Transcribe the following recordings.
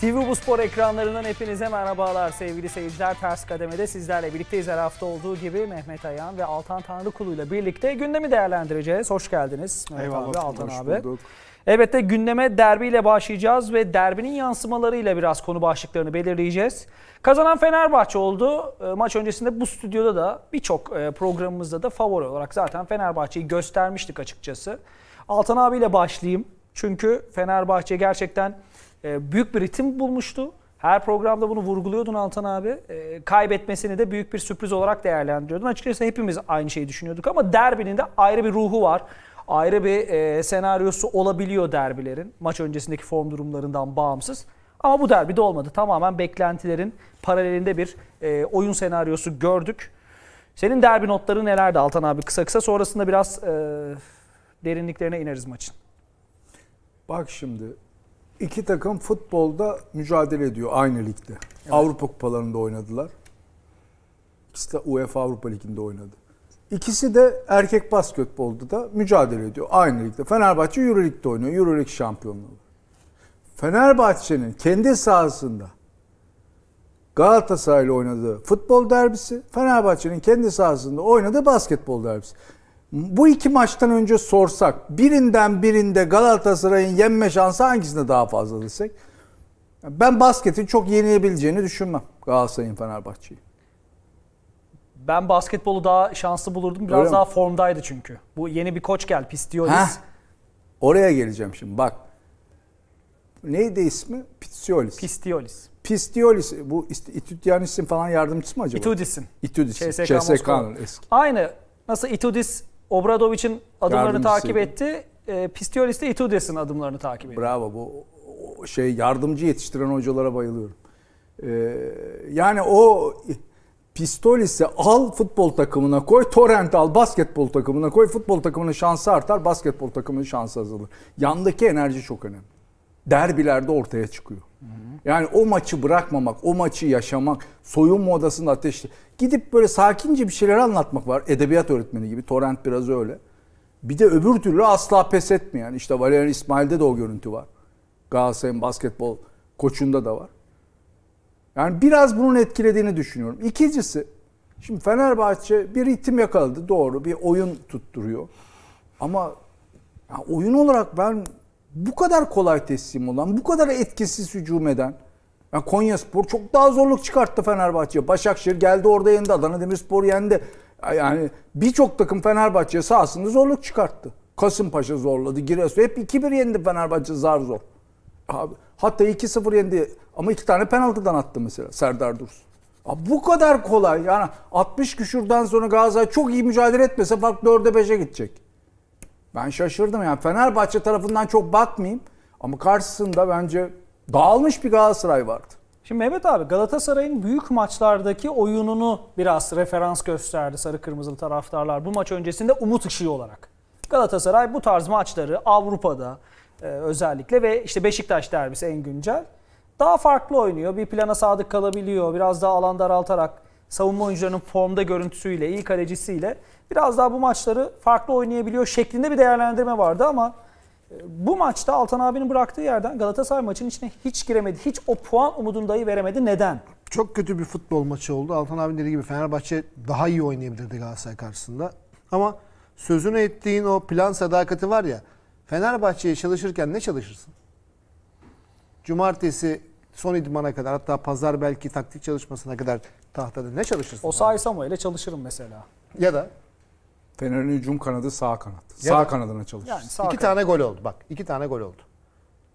TV Bu Spor ekranlarından hepinize merhabalar sevgili seyirciler. Ters Kademe'de sizlerle birlikteyiz. Her hafta olduğu gibi Mehmet Ayan ve Altan Tanrıkulu ile birlikte gündemi değerlendireceğiz. Hoş geldiniz Mehmet Eyvallah, abi, Altan abi. Bulduk. Elbette gündeme derbiyle başlayacağız ve derbinin yansımalarıyla biraz konu başlıklarını belirleyeceğiz. Kazanan Fenerbahçe oldu. Ee, maç öncesinde bu stüdyoda da birçok e, programımızda da favori olarak zaten Fenerbahçe'yi göstermiştik açıkçası. Altan abiyle başlayayım. Çünkü Fenerbahçe gerçekten e, büyük bir ritim bulmuştu. Her programda bunu vurguluyordun Altan abi. E, kaybetmesini de büyük bir sürpriz olarak değerlendiriyordun. Açıkçası hepimiz aynı şeyi düşünüyorduk ama derbinin de ayrı bir ruhu var. Ayrı bir e, senaryosu olabiliyor derbilerin. Maç öncesindeki form durumlarından bağımsız. Ama bu derbi de olmadı. Tamamen beklentilerin paralelinde bir e, oyun senaryosu gördük. Senin derbi notları nelerdi Altan abi? Kısa kısa sonrasında biraz e, derinliklerine ineriz maçın. Bak şimdi İki takım futbolda mücadele ediyor aynı ligde. Evet. Avrupa kupalarında oynadılar. İkisi de UEFA Avrupa Ligi'nde oynadı. İkisi de erkek basketbolda da mücadele ediyor aynı ligde. Fenerbahçe Euroleague'de oynuyor. Euroleague şampiyonluğu. Fenerbahçe'nin kendi sahasında Galatasaray ile oynadığı futbol derbisi, Fenerbahçe'nin kendi sahasında oynadığı basketbol derbisi. Bu iki maçtan önce sorsak birinden birinde Galatasaray'ın yenme şansı hangisinde daha fazla desek? Ben basketin çok yenilebileceğini düşünmem Galatasaray'ın Fenerbahçe'yi. Ben basketbolu daha şanslı bulurdum. Biraz Öyle daha mi? formdaydı çünkü. Bu yeni bir koç gel Pistiolis. Heh, oraya geleceğim şimdi bak. Neydi ismi? Pistiolis. Pistiolis. Pistiolis bu İtudyanis'in falan yardımcısı mı acaba? İtudis'in. İtudis'in. CSK, CSK eski. Aynı. Nasıl İtudis Obradovic'in adımlarını takip etti. E, Pistorius de Itudes'in adımlarını takip etti. Bravo bu şey yardımcı yetiştiren hocalara bayılıyorum. Ee, yani o Pistolis'i al futbol takımına koy, Torrent al basketbol takımına koy, futbol takımının şansı artar, basketbol takımının şansı azalır. Yandaki enerji çok önemli derbilerde ortaya çıkıyor. Yani o maçı bırakmamak, o maçı yaşamak, soyunma odasında ateşli. Gidip böyle sakince bir şeyler anlatmak var. Edebiyat öğretmeni gibi. Torrent biraz öyle. Bir de öbür türlü asla pes etmeyen. İşte Valerian İsmail'de de o görüntü var. Galatasaray'ın basketbol koçunda da var. Yani biraz bunun etkilediğini düşünüyorum. İkincisi, şimdi Fenerbahçe bir ritim yakaladı. Doğru bir oyun tutturuyor. Ama oyun olarak ben bu kadar kolay teslim olan, bu kadar etkisiz hücum eden yani Konya Spor çok daha zorluk çıkarttı Fenerbahçe. Başakşehir geldi orada yendi. Adana Demirspor yendi. Yani birçok takım Fenerbahçe sahasında zorluk çıkarttı. Kasımpaşa zorladı. Giresun hep 2-1 yendi Fenerbahçe zar zor. Abi, hatta 2-0 yendi ama iki tane penaltıdan attı mesela Serdar Dursun. Abi bu kadar kolay. Yani 60 küşürden sonra Galatasaray çok iyi mücadele etmese fark 4'e 5'e gidecek. Ben şaşırdım yani Fenerbahçe tarafından çok bakmayayım ama karşısında bence dağılmış bir Galatasaray vardı. Şimdi Mehmet abi Galatasaray'ın büyük maçlardaki oyununu biraz referans gösterdi sarı kırmızılı taraftarlar bu maç öncesinde umut ışığı olarak. Galatasaray bu tarz maçları Avrupa'da e, özellikle ve işte Beşiktaş derbisi en güncel daha farklı oynuyor. Bir plana sadık kalabiliyor. Biraz daha alan daraltarak savunma oyuncularının formda görüntüsüyle, iyi kalecisiyle biraz daha bu maçları farklı oynayabiliyor şeklinde bir değerlendirme vardı ama e, bu maçta Altan abinin bıraktığı yerden Galatasaray maçının içine hiç giremedi. Hiç o puan umudunu dahi veremedi. Neden? Çok kötü bir futbol maçı oldu. Altan abinin dediği gibi Fenerbahçe daha iyi oynayabilirdi Galatasaray karşısında. Ama sözünü ettiğin o plan sadakati var ya Fenerbahçe'ye çalışırken ne çalışırsın? Cumartesi son idmana kadar hatta pazar belki taktik çalışmasına kadar tahtada ne çalışırsın? O Say Samo ile çalışırım mesela. Ya da Fener'in hücum kanadı sağ kanat. Ya sağ da, kanadına çalışır. Yani sağ iki kanat. tane gol oldu bak. iki tane gol oldu.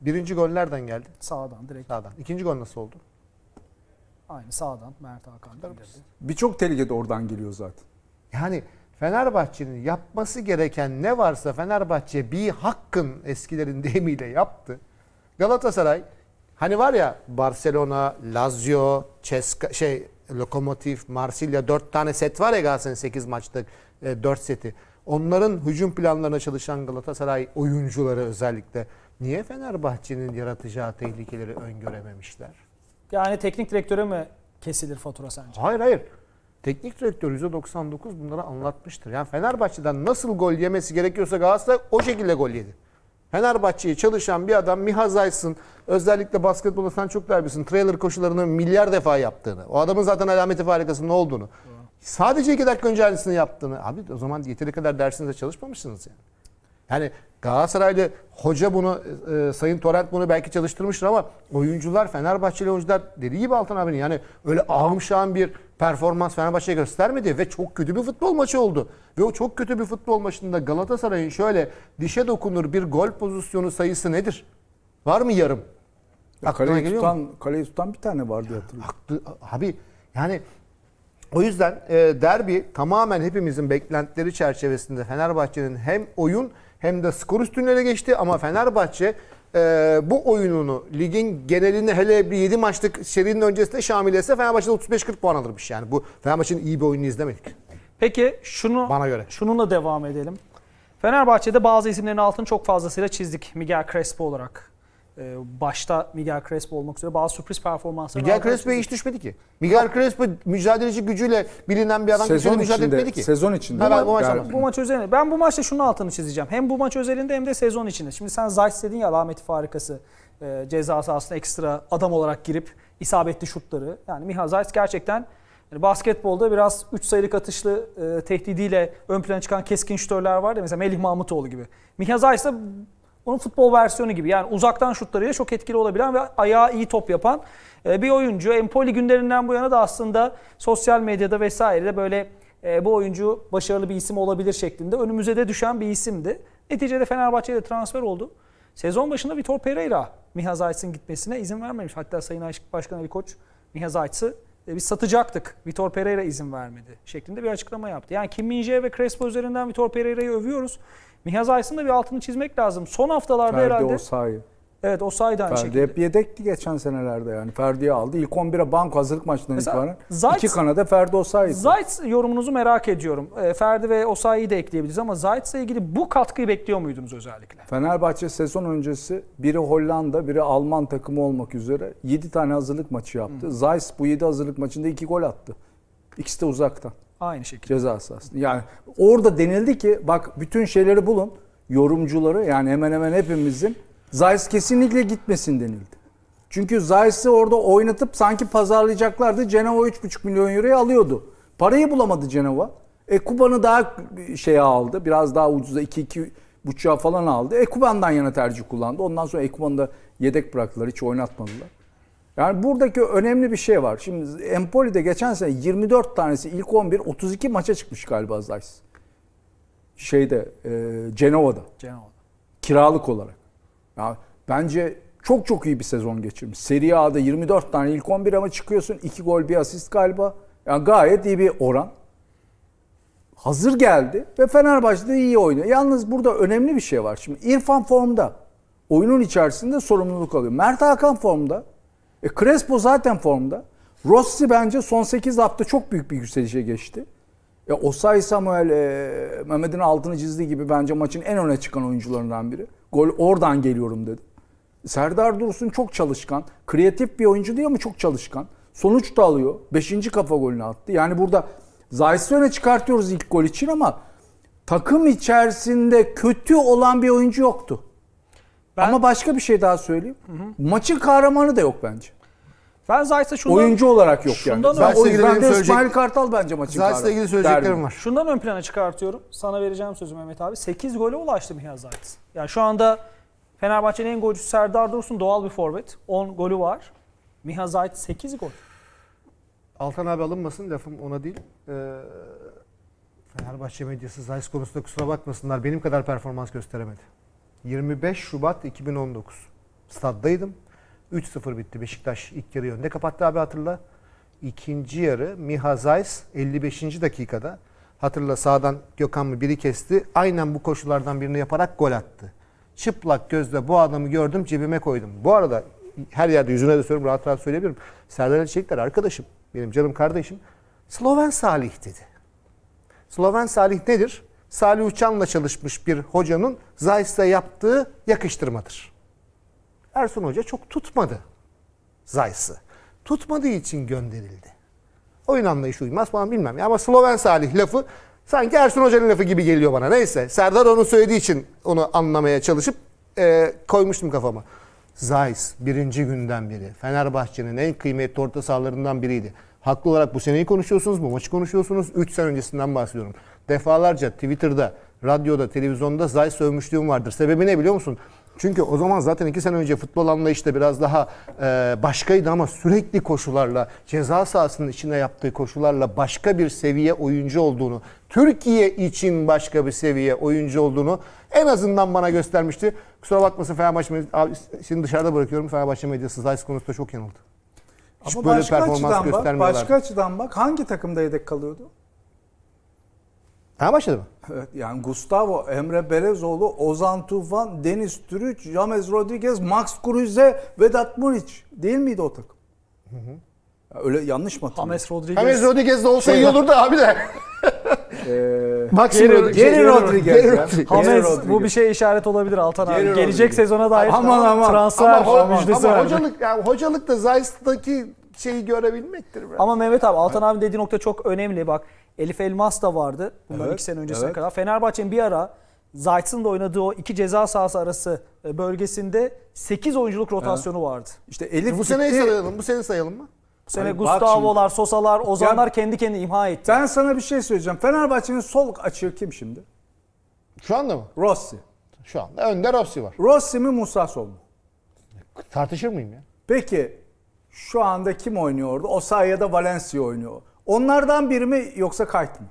Birinci gol nereden geldi? Sağdan direkt. Sağdan. İkinci gol nasıl oldu? Aynı sağdan Mert Hakan gönderdi. Birçok tehlike de oradan geliyor zaten. Yani Fenerbahçe'nin yapması gereken ne varsa Fenerbahçe bir hakkın eskilerin deyimiyle yaptı. Galatasaray hani var ya Barcelona, Lazio, Ceska, şey Lokomotif, Marsilya 4 tane set var ya Galatasaray'ın 8 maçta 4 seti. Onların hücum planlarına çalışan Galatasaray oyuncuları özellikle niye Fenerbahçe'nin yaratacağı tehlikeleri öngörememişler? Yani teknik direktöre mi kesilir fatura sence? Hayır hayır. Teknik direktör %99 bunları anlatmıştır. Yani Fenerbahçe'den nasıl gol yemesi gerekiyorsa Galatasaray o şekilde gol yedi. Fenerbahçe'ye çalışan bir adam Miha Zays'ın özellikle basketbolda sen çok daha bilirsin. Trailer koşularını milyar defa yaptığını. O adamın zaten alameti farikasının ne olduğunu. Sadece iki dakika önce aynısını yaptığını. Abi o zaman yeteri kadar dersinize çalışmamışsınız yani. Yani Galatasaraylı hoca bunu, e, e, Sayın Torrent bunu belki çalıştırmıştır ama oyuncular, Fenerbahçeli oyuncular dediği gibi Altan abinin yani öyle ağımşağın bir performans Fenerbahçe'ye göstermedi ve çok kötü bir futbol maçı oldu. Ve o çok kötü bir futbol maçında Galatasaray'ın şöyle dişe dokunur bir gol pozisyonu sayısı nedir? Var mı yarım? Ya Aklına kaleyi tutan, mu? kaleyi tutan bir tane vardı hatırlıyorum. abi yani o yüzden e, derbi tamamen hepimizin beklentileri çerçevesinde Fenerbahçe'nin hem oyun hem de skor üstünlüğüne geçti ama Fenerbahçe e, bu oyununu ligin genelini hele bir 7 maçlık serinin öncesinde şamilese Fenerbahçe'de 35-40 puan alırmış yani. Bu Fenerbahçe'nin iyi bir oyununu izlemedik. Peki şunu bana göre. Şununla devam edelim. Fenerbahçe'de bazı isimlerin altını çok fazlasıyla çizdik Miguel Crespo olarak. Ee, başta Miguel Crespo olmak üzere bazı sürpriz performanslar. Miguel Crespo'ya hiç düşmedi ki. Miguel Yok. Crespo mücadeleci gücüyle bilinen bir adam sezon mücadele içinde, etmedi ki. Sezon içinde. Ben, bu, maç, bu maç özelinde. Ben bu maçta şunun altını çizeceğim. Hem bu maç özelinde hem de sezon içinde. Şimdi sen Zayt dedin ya alameti farikası. E, ceza sahasına ekstra adam olarak girip isabetli şutları. Yani Miha Zayt gerçekten yani basketbolda biraz 3 sayılık atışlı e, tehdidiyle ön plana çıkan keskin şutörler var ya mesela Melih Mahmutoğlu gibi. Miha Zayt onun futbol versiyonu gibi. Yani uzaktan şutlarıyla çok etkili olabilen ve ayağı iyi top yapan e, bir oyuncu. Empoli günlerinden bu yana da aslında sosyal medyada vesairede böyle e, bu oyuncu başarılı bir isim olabilir şeklinde önümüze de düşen bir isimdi. Neticede Fenerbahçe'ye de transfer oldu. Sezon başında Vitor Pereira Mihaz Ayts'ın gitmesine izin vermemiş. Hatta Sayın Aşık Başkan Ali Koç Mihaz Ayts'ı e, biz satacaktık. Vitor Pereira izin vermedi şeklinde bir açıklama yaptı. Yani Kim Minje ve Crespo üzerinden Vitor Pereira'yı övüyoruz. Mihaz Ays'ın da bir altını çizmek lazım. Son haftalarda Ferdi herhalde... Ferdi Evet o sayıda aynı Ferdi şekilde. Ferdi hep yedekti geçen senelerde yani. Ferdi'yi aldı. İlk 11'e banko hazırlık maçından itibaren. Zayt, iki kanada Ferdi Osayi'ydi. Zayt yorumunuzu merak ediyorum. Ee, Ferdi ve Osayi'yi de ekleyebiliriz ama Zayt'la ilgili bu katkıyı bekliyor muydunuz özellikle? Fenerbahçe sezon öncesi biri Hollanda, biri Alman takımı olmak üzere 7 tane hazırlık maçı yaptı. Hı. Zayt bu 7 hazırlık maçında 2 gol attı. İkisi de uzaktan. Aynı şekilde. Ceza sahasında. Yani orada denildi ki bak bütün şeyleri bulun. Yorumcuları yani hemen hemen hepimizin Zayis kesinlikle gitmesin denildi. Çünkü Zayis'i orada oynatıp sanki pazarlayacaklardı. Cenova 3,5 milyon euroya alıyordu. Parayı bulamadı Cenova. E Kuban'ı daha şeye aldı. Biraz daha ucuza 2-2,5'a falan aldı. Ekuban'dan yana tercih kullandı. Ondan sonra Ekuban'ı da yedek bıraktılar. Hiç oynatmadılar. Yani buradaki önemli bir şey var. Şimdi Empoli'de geçen sene 24 tanesi ilk 11 32 maça çıkmış galiba zays Şeyde e, Cenova'da. Cenova'da. Kiralık olarak. Yani bence çok çok iyi bir sezon geçirmiş. Serie A'da 24 tane ilk 11 ama çıkıyorsun 2 gol bir asist galiba. Yani gayet iyi bir oran. Hazır geldi ve Fenerbahçe'de iyi oynuyor. Yalnız burada önemli bir şey var. Şimdi İrfan formda. Oyunun içerisinde sorumluluk alıyor. Mert Hakan formda. E, Crespo zaten formda. Rossi bence son 8 hafta çok büyük bir yükselişe geçti. Ya Osay Samuel, e, Mehmet'in altını çizdiği gibi bence maçın en öne çıkan oyuncularından biri. Gol oradan geliyorum dedi. Serdar Dursun çok çalışkan. Kreatif bir oyuncu değil ama çok çalışkan. Sonuç da alıyor. Beşinci kafa golünü attı. Yani burada Zayt'ı öne çıkartıyoruz ilk gol için ama takım içerisinde kötü olan bir oyuncu yoktu. Ben... Ama başka bir şey daha söyleyeyim. Hı hı. Maçın kahramanı da yok bence. Ben Zayt'sa şundan... Oyuncu olarak yok yani. Ben Zayt'sa o yüzden de söyleyecek... İsmail Kartal bence maçın kahramanı. Zayt'sa ilgili söyleyeceklerim derdim. var. Şundan ön plana çıkartıyorum. Sana vereceğim sözü Mehmet abi. 8 gole ulaştı Mihal Zayt. Yani şu anda Fenerbahçe'nin en golcüsü Serdar Dursun doğal bir forvet. 10 golü var. Mihal Zayt 8 gol. Altan abi alınmasın lafım ona değil. Ee, Fenerbahçe medyası Zayt konusunda kusura bakmasınlar. Benim kadar performans gösteremedi. 25 Şubat 2019. Staddaydım. 3-0 bitti Beşiktaş ilk yarı önde kapattı abi hatırla. İkinci yarı Miha Zays 55. dakikada hatırla sağdan Gökhan mı biri kesti. Aynen bu koşullardan birini yaparak gol attı. Çıplak gözle bu adamı gördüm cebime koydum. Bu arada her yerde yüzüne de söylüyorum rahat rahat söyleyebilirim. Serdar Ali Çelikler arkadaşım benim canım kardeşim Sloven Salih dedi. Sloven Salih nedir? Salih Uçan'la çalışmış bir hocanın Zayis'le yaptığı yakıştırmadır. Ersun Hoca çok tutmadı Zayis'i. Tutmadığı için gönderildi. Oyun anlayışı uymaz falan bilmem. Ya ama Sloven Salih lafı sanki Ersun Hoca'nın lafı gibi geliyor bana. Neyse Serdar onu söylediği için onu anlamaya çalışıp e, koymuştum kafama. Zayis birinci günden beri Fenerbahçe'nin en kıymetli orta sahalarından biriydi. Haklı olarak bu seneyi konuşuyorsunuz, bu maçı konuşuyorsunuz. 3 sene öncesinden bahsediyorum. Defalarca Twitter'da, radyoda, televizyonda Zay sövmüşlüğüm vardır. Sebebi ne biliyor musun? Çünkü o zaman zaten iki sene önce futbol anlayışta biraz daha e, başkaydı ama sürekli koşularla, ceza sahasının içine yaptığı koşularla başka bir seviye oyuncu olduğunu, Türkiye için başka bir seviye oyuncu olduğunu en azından bana göstermişti. Kusura bakmasın Fenerbahçe medyası, şimdi dışarıda bırakıyorum Fenerbahçe medyası Zayt konusunda çok yanıldı. Hiç ama böyle performans bak, Başka açıdan bak hangi takımda yedek kalıyordu? Ha başladı mı? Evet, yani Gustavo, Emre Belezoğlu, Ozan Tufan, Deniz Türüç, James Rodriguez, Max Kruse, Vedat Muriç. Değil miydi o takım? Hı hı. Öyle yanlış mı hatırlıyorum? James Rodriguez. James Rodriguez de olsa iyi şey- olurdu abi de. ee, Maxim Geri, Rodriguez. Geri James bu bir şey işaret olabilir Altan abi. Gelecek sezona dair aman, aman, transfer ama, ho- müjdesi ama verdi. Hocalık, yani hocalık da Zeiss'taki şeyi görebilmektir. ben. Ama Mehmet abi Altan abi dediği nokta çok önemli bak. Elif Elmas da vardı bundan evet, iki sene öncesine evet. kadar. Fenerbahçe'nin bir ara Zayt'sın da oynadığı o iki ceza sahası arası e, bölgesinde 8 oyunculuk rotasyonu evet. vardı. İşte Elif e, bu sene şey- sayalım. Bu sene sayalım mı? Bu sene yani Gustavo'lar, Sosa'lar, Ozanlar ya, kendi kendini imha etti. Ben sana bir şey söyleyeceğim. Fenerbahçe'nin sol açığı kim şimdi? Şu anda mı? Rossi. Şu anda önde Rossi var. Rossi mi Musa Sol mu? Tartışır mıyım ya? Peki şu anda kim oynuyordu? orada? Osay ya da Valencia oynuyor. Onlardan biri mi yoksa kayıt mı?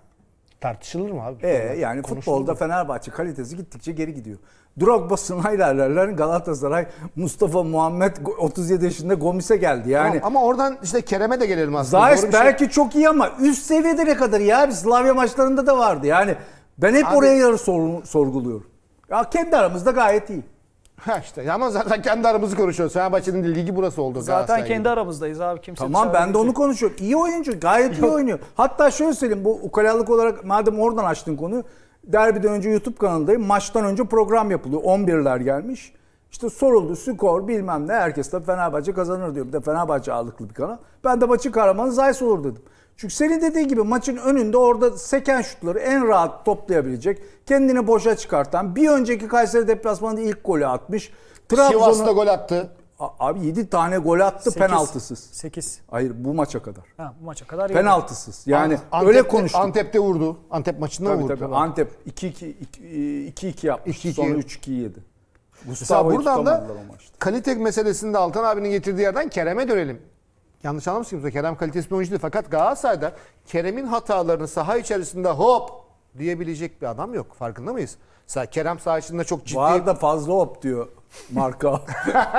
Tartışılır mı abi? Ee, yani futbolda mu? Fenerbahçe kalitesi gittikçe geri gidiyor. Drogba, Snyder'ler, Galatasaray, Mustafa Muhammed 37 yaşında Gomis'e geldi. Yani tamam, ama oradan işte Kerem'e de gelelim aslında. Zayis şey. belki çok iyi ama üst seviyede ne kadar ya? Slavya maçlarında da vardı. Yani ben hep abi, oraya sorguluyorum. Ya kendi aramızda gayet iyi. Ha işte ama zaten kendi aramızı konuşuyoruz. Fenerbahçe'nin de ligi burası oldu. Zaten kendi gibi. aramızdayız abi. Kimse tamam ben de onu konuşuyorum. İyi oyuncu gayet iyi oynuyor. Hatta şöyle söyleyeyim bu ukalalık olarak madem oradan açtın konuyu. Derbiden önce YouTube kanalındayım. Maçtan önce program yapılıyor. 11'ler gelmiş. İşte soruldu skor bilmem ne. Herkes de Fenerbahçe kazanır diyor. Bir de Fenerbahçe ağırlıklı bir kanal. Ben de maçı kahramanı Zayis olur dedim. Çünkü senin dediğin gibi maçın önünde orada seken şutları en rahat toplayabilecek, kendini boşa çıkartan, bir önceki Kayseri deplasmanında ilk golü atmış. Sivas'ta gol attı. Abi 7 tane gol attı 8, penaltısız. 8. Hayır bu maça kadar. Ha, bu maça kadar. Penaltısız. Yani Antep'te, öyle konuştuk. Antep'te vurdu. Antep maçında tabii, vurdu. Tabii. Antep 2-2 yapmış. 2 -2. Sonra 3-2 yedi. Gustavo Mesela buradan da kalite meselesinde Altan abinin getirdiği yerden Kerem'e dönelim. Yanlış anlamışsınız. Kerem kalitesi bir oyuncu değil. Fakat Galatasaray'da Kerem'in hatalarını saha içerisinde hop diyebilecek bir adam yok. Farkında mıyız? Kerem saha içinde çok ciddi... Var da fazla hop diyor marka.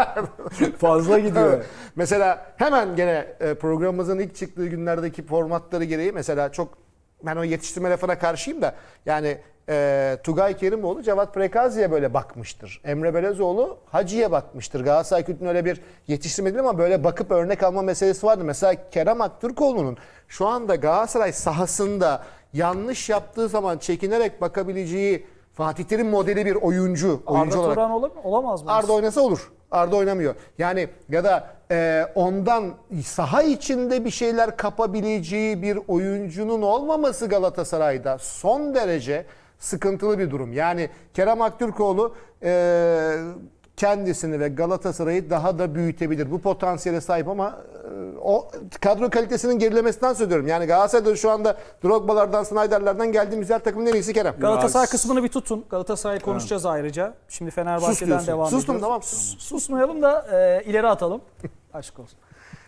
fazla gidiyor. Mesela hemen gene e, programımızın ilk çıktığı günlerdeki formatları gereği mesela çok ben o yetiştirme lafına karşıyım da yani e, Tugay Kerimoğlu Cevat Prekazi'ye böyle bakmıştır. Emre Belezoğlu Hacı'ya bakmıştır. Galatasaray Kültü'nün öyle bir yetiştirme değil ama böyle bakıp örnek alma meselesi vardı. Mesela Kerem Aktürkoğlu'nun şu anda Galatasaray sahasında yanlış yaptığı zaman çekinerek bakabileceği Fatih Terim modeli bir oyuncu. oyuncu Arda olarak. Turan olur mu? Olamaz mı? Arda oynasa olur. Arda oynamıyor. Yani ya da ee, ondan saha içinde bir şeyler kapabileceği bir oyuncunun olmaması Galatasaray'da son derece sıkıntılı bir durum. Yani Kerem Aktürkoğlu e, kendisini ve Galatasaray'ı daha da büyütebilir. Bu potansiyele sahip ama e, o kadro kalitesinin gerilemesinden söylüyorum. Yani Galatasaray'da şu anda Drogba'lardan, Snyder'lerden geldiğimiz her takımın en iyisi Kerem. Galatasaray kısmını bir tutun. Galatasaray'ı konuşacağız evet. ayrıca. Şimdi Fenerbahçe'den Sus devam Sustum, ediyoruz. Sustum tamam. Sus, susmayalım da e, ileri atalım. Aşk olsun.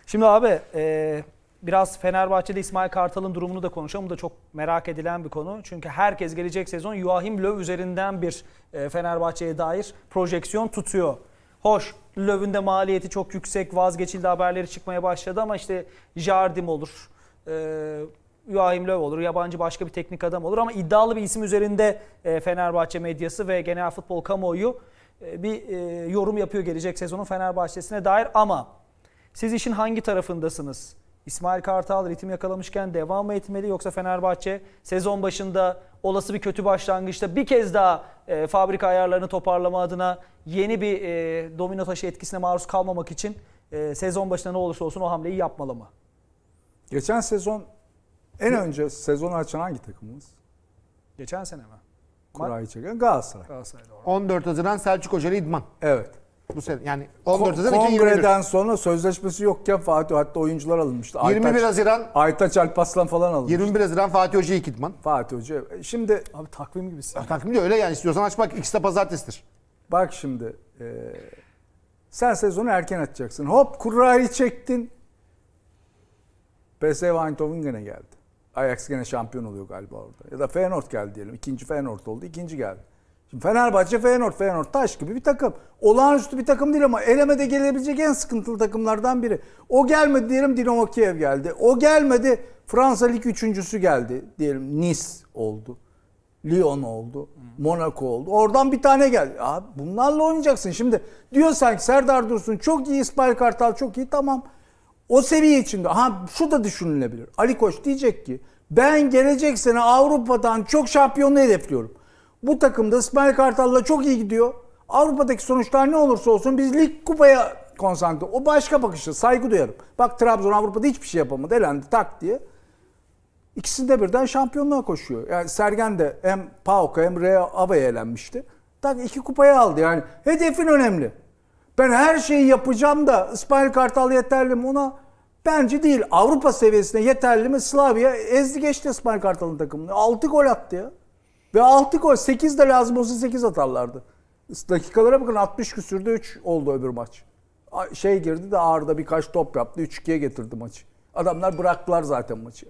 Şimdi abi e, biraz Fenerbahçe'de İsmail Kartal'ın durumunu da konuşalım. Bu da çok merak edilen bir konu. Çünkü herkes gelecek sezon Joachim Löw üzerinden bir e, Fenerbahçe'ye dair projeksiyon tutuyor. Hoş Löw'ün de maliyeti çok yüksek vazgeçildi haberleri çıkmaya başladı ama işte Jardim olur. E, Joachim Löw olur, yabancı başka bir teknik adam olur ama iddialı bir isim üzerinde e, Fenerbahçe medyası ve genel futbol kamuoyu e, bir e, yorum yapıyor gelecek sezonun Fenerbahçe'sine dair ama siz işin hangi tarafındasınız? İsmail Kartal ritim yakalamışken devam mı etmeli yoksa Fenerbahçe sezon başında olası bir kötü başlangıçta bir kez daha e, fabrika ayarlarını toparlama adına yeni bir e, domino taşı etkisine maruz kalmamak için e, sezon başında ne olursa olsun o hamleyi yapmalı mı? Geçen sezon en ne? önce sezonu açan hangi takımımız? Geçen sene mi? Kurayı çeken Galatasaray. Galatasaray 14 Haziran Selçuk Hoca İdman. Evet. Bu sene yani 14 Haziran 2021. sonra sözleşmesi yokken Fatih hatta oyuncular alınmıştı. 21 Aytaç, Haziran Aytaç Alpaslan falan alınmıştı. 21 Haziran Fatih Hoca'yı kitman. Fatih Hoca. E, şimdi abi takvim gibisin. Ya, takvim de öyle yani istiyorsan aç bak ikisi de pazartesidir. Bak şimdi e, sen sezonu erken atacaksın. Hop kurrayı çektin. PSV Eindhoven gene geldi. Ajax gene şampiyon oluyor galiba orada. Ya da Feyenoord geldi diyelim. İkinci Feyenoord oldu. ikinci geldi. Şimdi Fenerbahçe, Feyenoord, Feyenoord taş gibi bir takım. Olağanüstü bir takım değil ama elemede gelebilecek en sıkıntılı takımlardan biri. O gelmedi diyelim Dinamo Kiev geldi. O gelmedi Fransa Lig üçüncüsü geldi diyelim Nice oldu. Lyon oldu. Monaco oldu. Oradan bir tane geldi. Abi bunlarla oynayacaksın. Şimdi diyor sanki Serdar Dursun çok iyi İsmail Kartal çok iyi tamam. O seviye içinde. Ha şu da düşünülebilir. Ali Koç diyecek ki ben gelecek sene Avrupa'dan çok şampiyonu hedefliyorum. Bu takımda İsmail Kartal'la çok iyi gidiyor. Avrupa'daki sonuçlar ne olursa olsun biz lig kupaya konsantre. O başka bakışlı. Saygı duyarım. Bak Trabzon Avrupa'da hiçbir şey yapamadı. Elendi tak diye. İkisinde birden şampiyonluğa koşuyor. Yani Sergen de hem PAOK'a hem Rea Ave'ye elenmişti. Tak iki kupayı aldı yani. Hedefin önemli. Ben her şeyi yapacağım da İsmail Kartal yeterli mi ona? Bence değil. Avrupa seviyesine yeterli mi? Slavia ezdi geçti İsmail Kartal'ın takımını. 6 gol attı ya. Ve 6 gol 8 de lazım olsa 8 atarlardı. Dakikalara bakın 60 küsürde 3 oldu öbür maç. Şey girdi de Arda birkaç top yaptı. 3-2'ye getirdi maçı. Adamlar bıraktılar zaten maçı.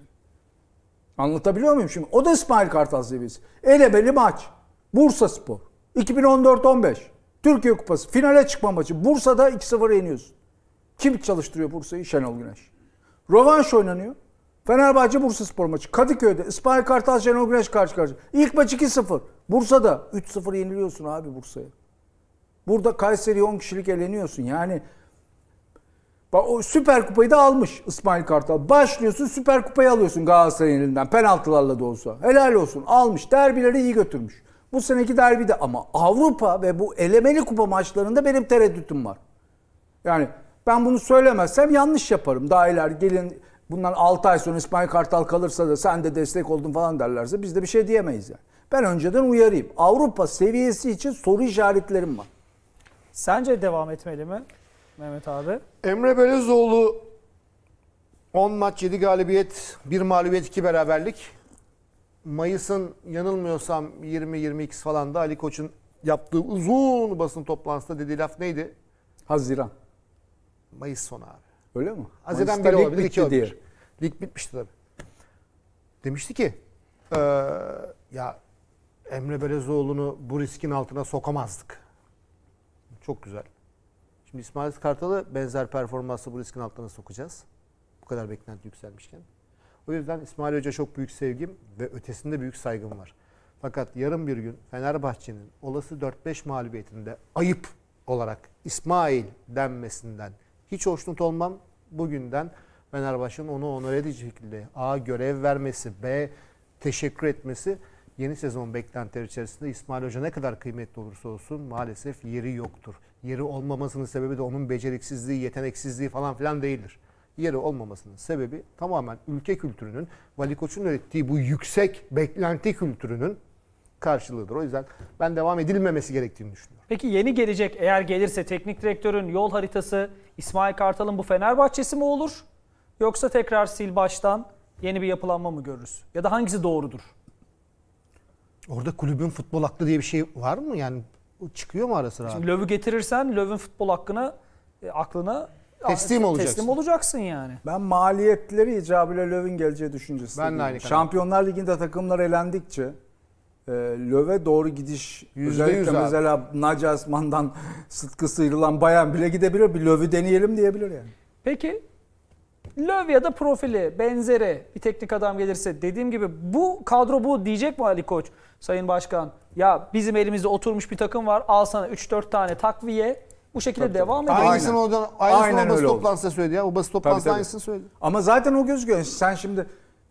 Anlatabiliyor muyum şimdi? O da İsmail Kartal seviyesi. Elebeli maç. Bursa Spor. 2014-15. Türkiye Kupası. Finale çıkma maçı. Bursa'da 2-0 yeniyorsun. Kim çalıştırıyor Bursa'yı? Şenol Güneş. Rovanş oynanıyor. Fenerbahçe Bursa Spor maçı. Kadıköy'de İsmail Kartal Şenol Güneş karşı karşıya. İlk maç 2-0. Bursa'da 3-0 yeniliyorsun abi Bursa'ya. Burada Kayseri 10 kişilik eleniyorsun. Yani o Süper Kupayı da almış İsmail Kartal. Başlıyorsun Süper Kupayı alıyorsun Galatasaray'ın elinden. Penaltılarla da olsa. Helal olsun. Almış. Derbileri iyi götürmüş. Bu seneki de ama Avrupa ve bu elemeli kupa maçlarında benim tereddütüm var. Yani ben bunu söylemezsem yanlış yaparım. Daha iler gelin Bundan 6 ay sonra İsmail Kartal kalırsa da sen de destek oldun falan derlerse biz de bir şey diyemeyiz yani. Ben önceden uyarayım. Avrupa seviyesi için soru işaretlerim var. Sence devam etmeli mi Mehmet abi? Emre Belözoğlu 10 maç 7 galibiyet, 1 mağlubiyet 2 beraberlik. Mayıs'ın yanılmıyorsam 20-22 falan da Ali Koç'un yaptığı uzun basın toplantısında dediği laf neydi? Haziran. Mayıs sonu abi. Öyle mi? Haziran biri olabilir, iki olabilir. Diye. Lig bitmişti tabii. Demişti ki e, ya Emre Belezoğlu'nu bu riskin altına sokamazdık. Çok güzel. Şimdi İsmail Kartal'ı benzer performansla bu riskin altına sokacağız. Bu kadar beklenti yükselmişken. O yüzden İsmail Hoca çok büyük sevgim ve ötesinde büyük saygım var. Fakat yarın bir gün Fenerbahçe'nin olası 4-5 mağlubiyetinde ayıp olarak İsmail denmesinden hiç hoşnut olmam bugünden Fenerbahçe'nin onu onur edici şekilde A görev vermesi, B teşekkür etmesi yeni sezon beklentileri içerisinde İsmail Hoca ne kadar kıymetli olursa olsun maalesef yeri yoktur. Yeri olmamasının sebebi de onun beceriksizliği, yeteneksizliği falan filan değildir. Yeri olmamasının sebebi tamamen ülke kültürünün, Vali Koç'un öğrettiği bu yüksek beklenti kültürünün karşılığıdır. O yüzden ben devam edilmemesi gerektiğini düşünüyorum. Peki yeni gelecek eğer gelirse teknik direktörün yol haritası İsmail Kartal'ın bu Fenerbahçe'si mi olur? Yoksa tekrar sil baştan yeni bir yapılanma mı görürüz? Ya da hangisi doğrudur? Orada kulübün futbol hakkı diye bir şey var mı? Yani çıkıyor mu ara sıra? Şimdi Löv'ü getirirsen Löv'ün futbol hakkına e, aklına teslim olacaksın. Teslim olacaksın yani. Ben maliyetleri icabıyla Löv'ün geleceği düşüncesi. Ben de aynı Şampiyonlar Ligi'nde takımlar elendikçe e, ee, löve doğru gidiş özellikle abi. mesela Naci Asman'dan sıtkı sıyrılan bayan bile gidebilir. Bir lövü deneyelim diyebilir yani. Peki löv ya da profili benzeri bir teknik adam gelirse dediğim gibi bu kadro bu diyecek mi Ali Koç Sayın Başkan? Ya bizim elimizde oturmuş bir takım var al sana 3-4 tane takviye bu şekilde tabii, devam ediyor. Aynısını, oradan, aynısını Aynen o basın toplantısında söyledi ya. O basın toplantısında aynısını söyledi. Ama zaten o gözüküyor. Sen şimdi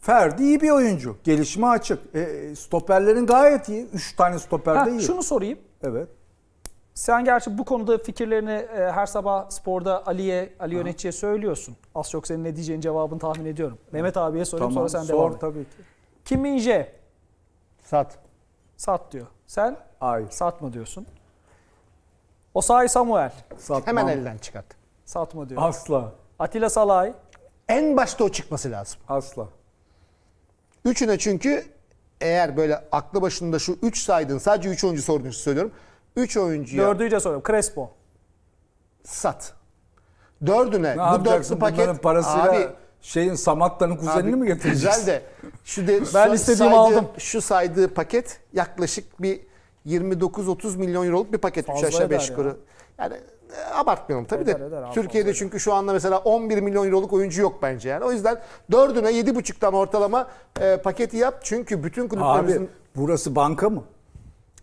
Ferdi iyi bir oyuncu. Gelişme açık. E, stoperlerin gayet iyi. üç tane stoper de iyi. Şunu sorayım. Evet. Sen gerçi bu konuda fikirlerini e, her sabah sporda Ali'ye, Ali Yönetici'ye söylüyorsun. Az çok senin ne diyeceğin cevabını tahmin ediyorum. Hı. Mehmet abiye sorayım tamam, sonra sen sor, devam et. tabii ki. Kim Minje? Sat. Sat diyor. Sen? Ay. Sat mı diyorsun. Osay Samuel. Satma. Hemen elden çıkart. Satma diyor. Asla. Atilla Salay. En başta o çıkması lazım. Asla. Üçüne çünkü eğer böyle aklı başında şu 3 saydın sadece 3 oyuncu sorduğunu söylüyorum. 3 oyuncuya... Dördüyü de soruyorum. Crespo. Sat. Dördüne. Ne bu dörtlü paket... parasıyla abi, şeyin Samatta'nın kuzenini abi, mi getireceğiz? Güzel de. Şu de ben istediğimi saydığı, aldım. Şu saydığı paket yaklaşık bir 29-30 milyon euroluk bir paket. Fazla 3 aşağı 5 yukarı. Yani. yani e, abartmayalım tabii eder, de. Eder, Türkiye'de abi, çünkü şu anda mesela 11 milyon euroluk oyuncu yok bence yani. O yüzden 4'üne 7,5'tan ortalama e, paketi yap. Çünkü bütün kulüplerimizin... Abi burası banka mı?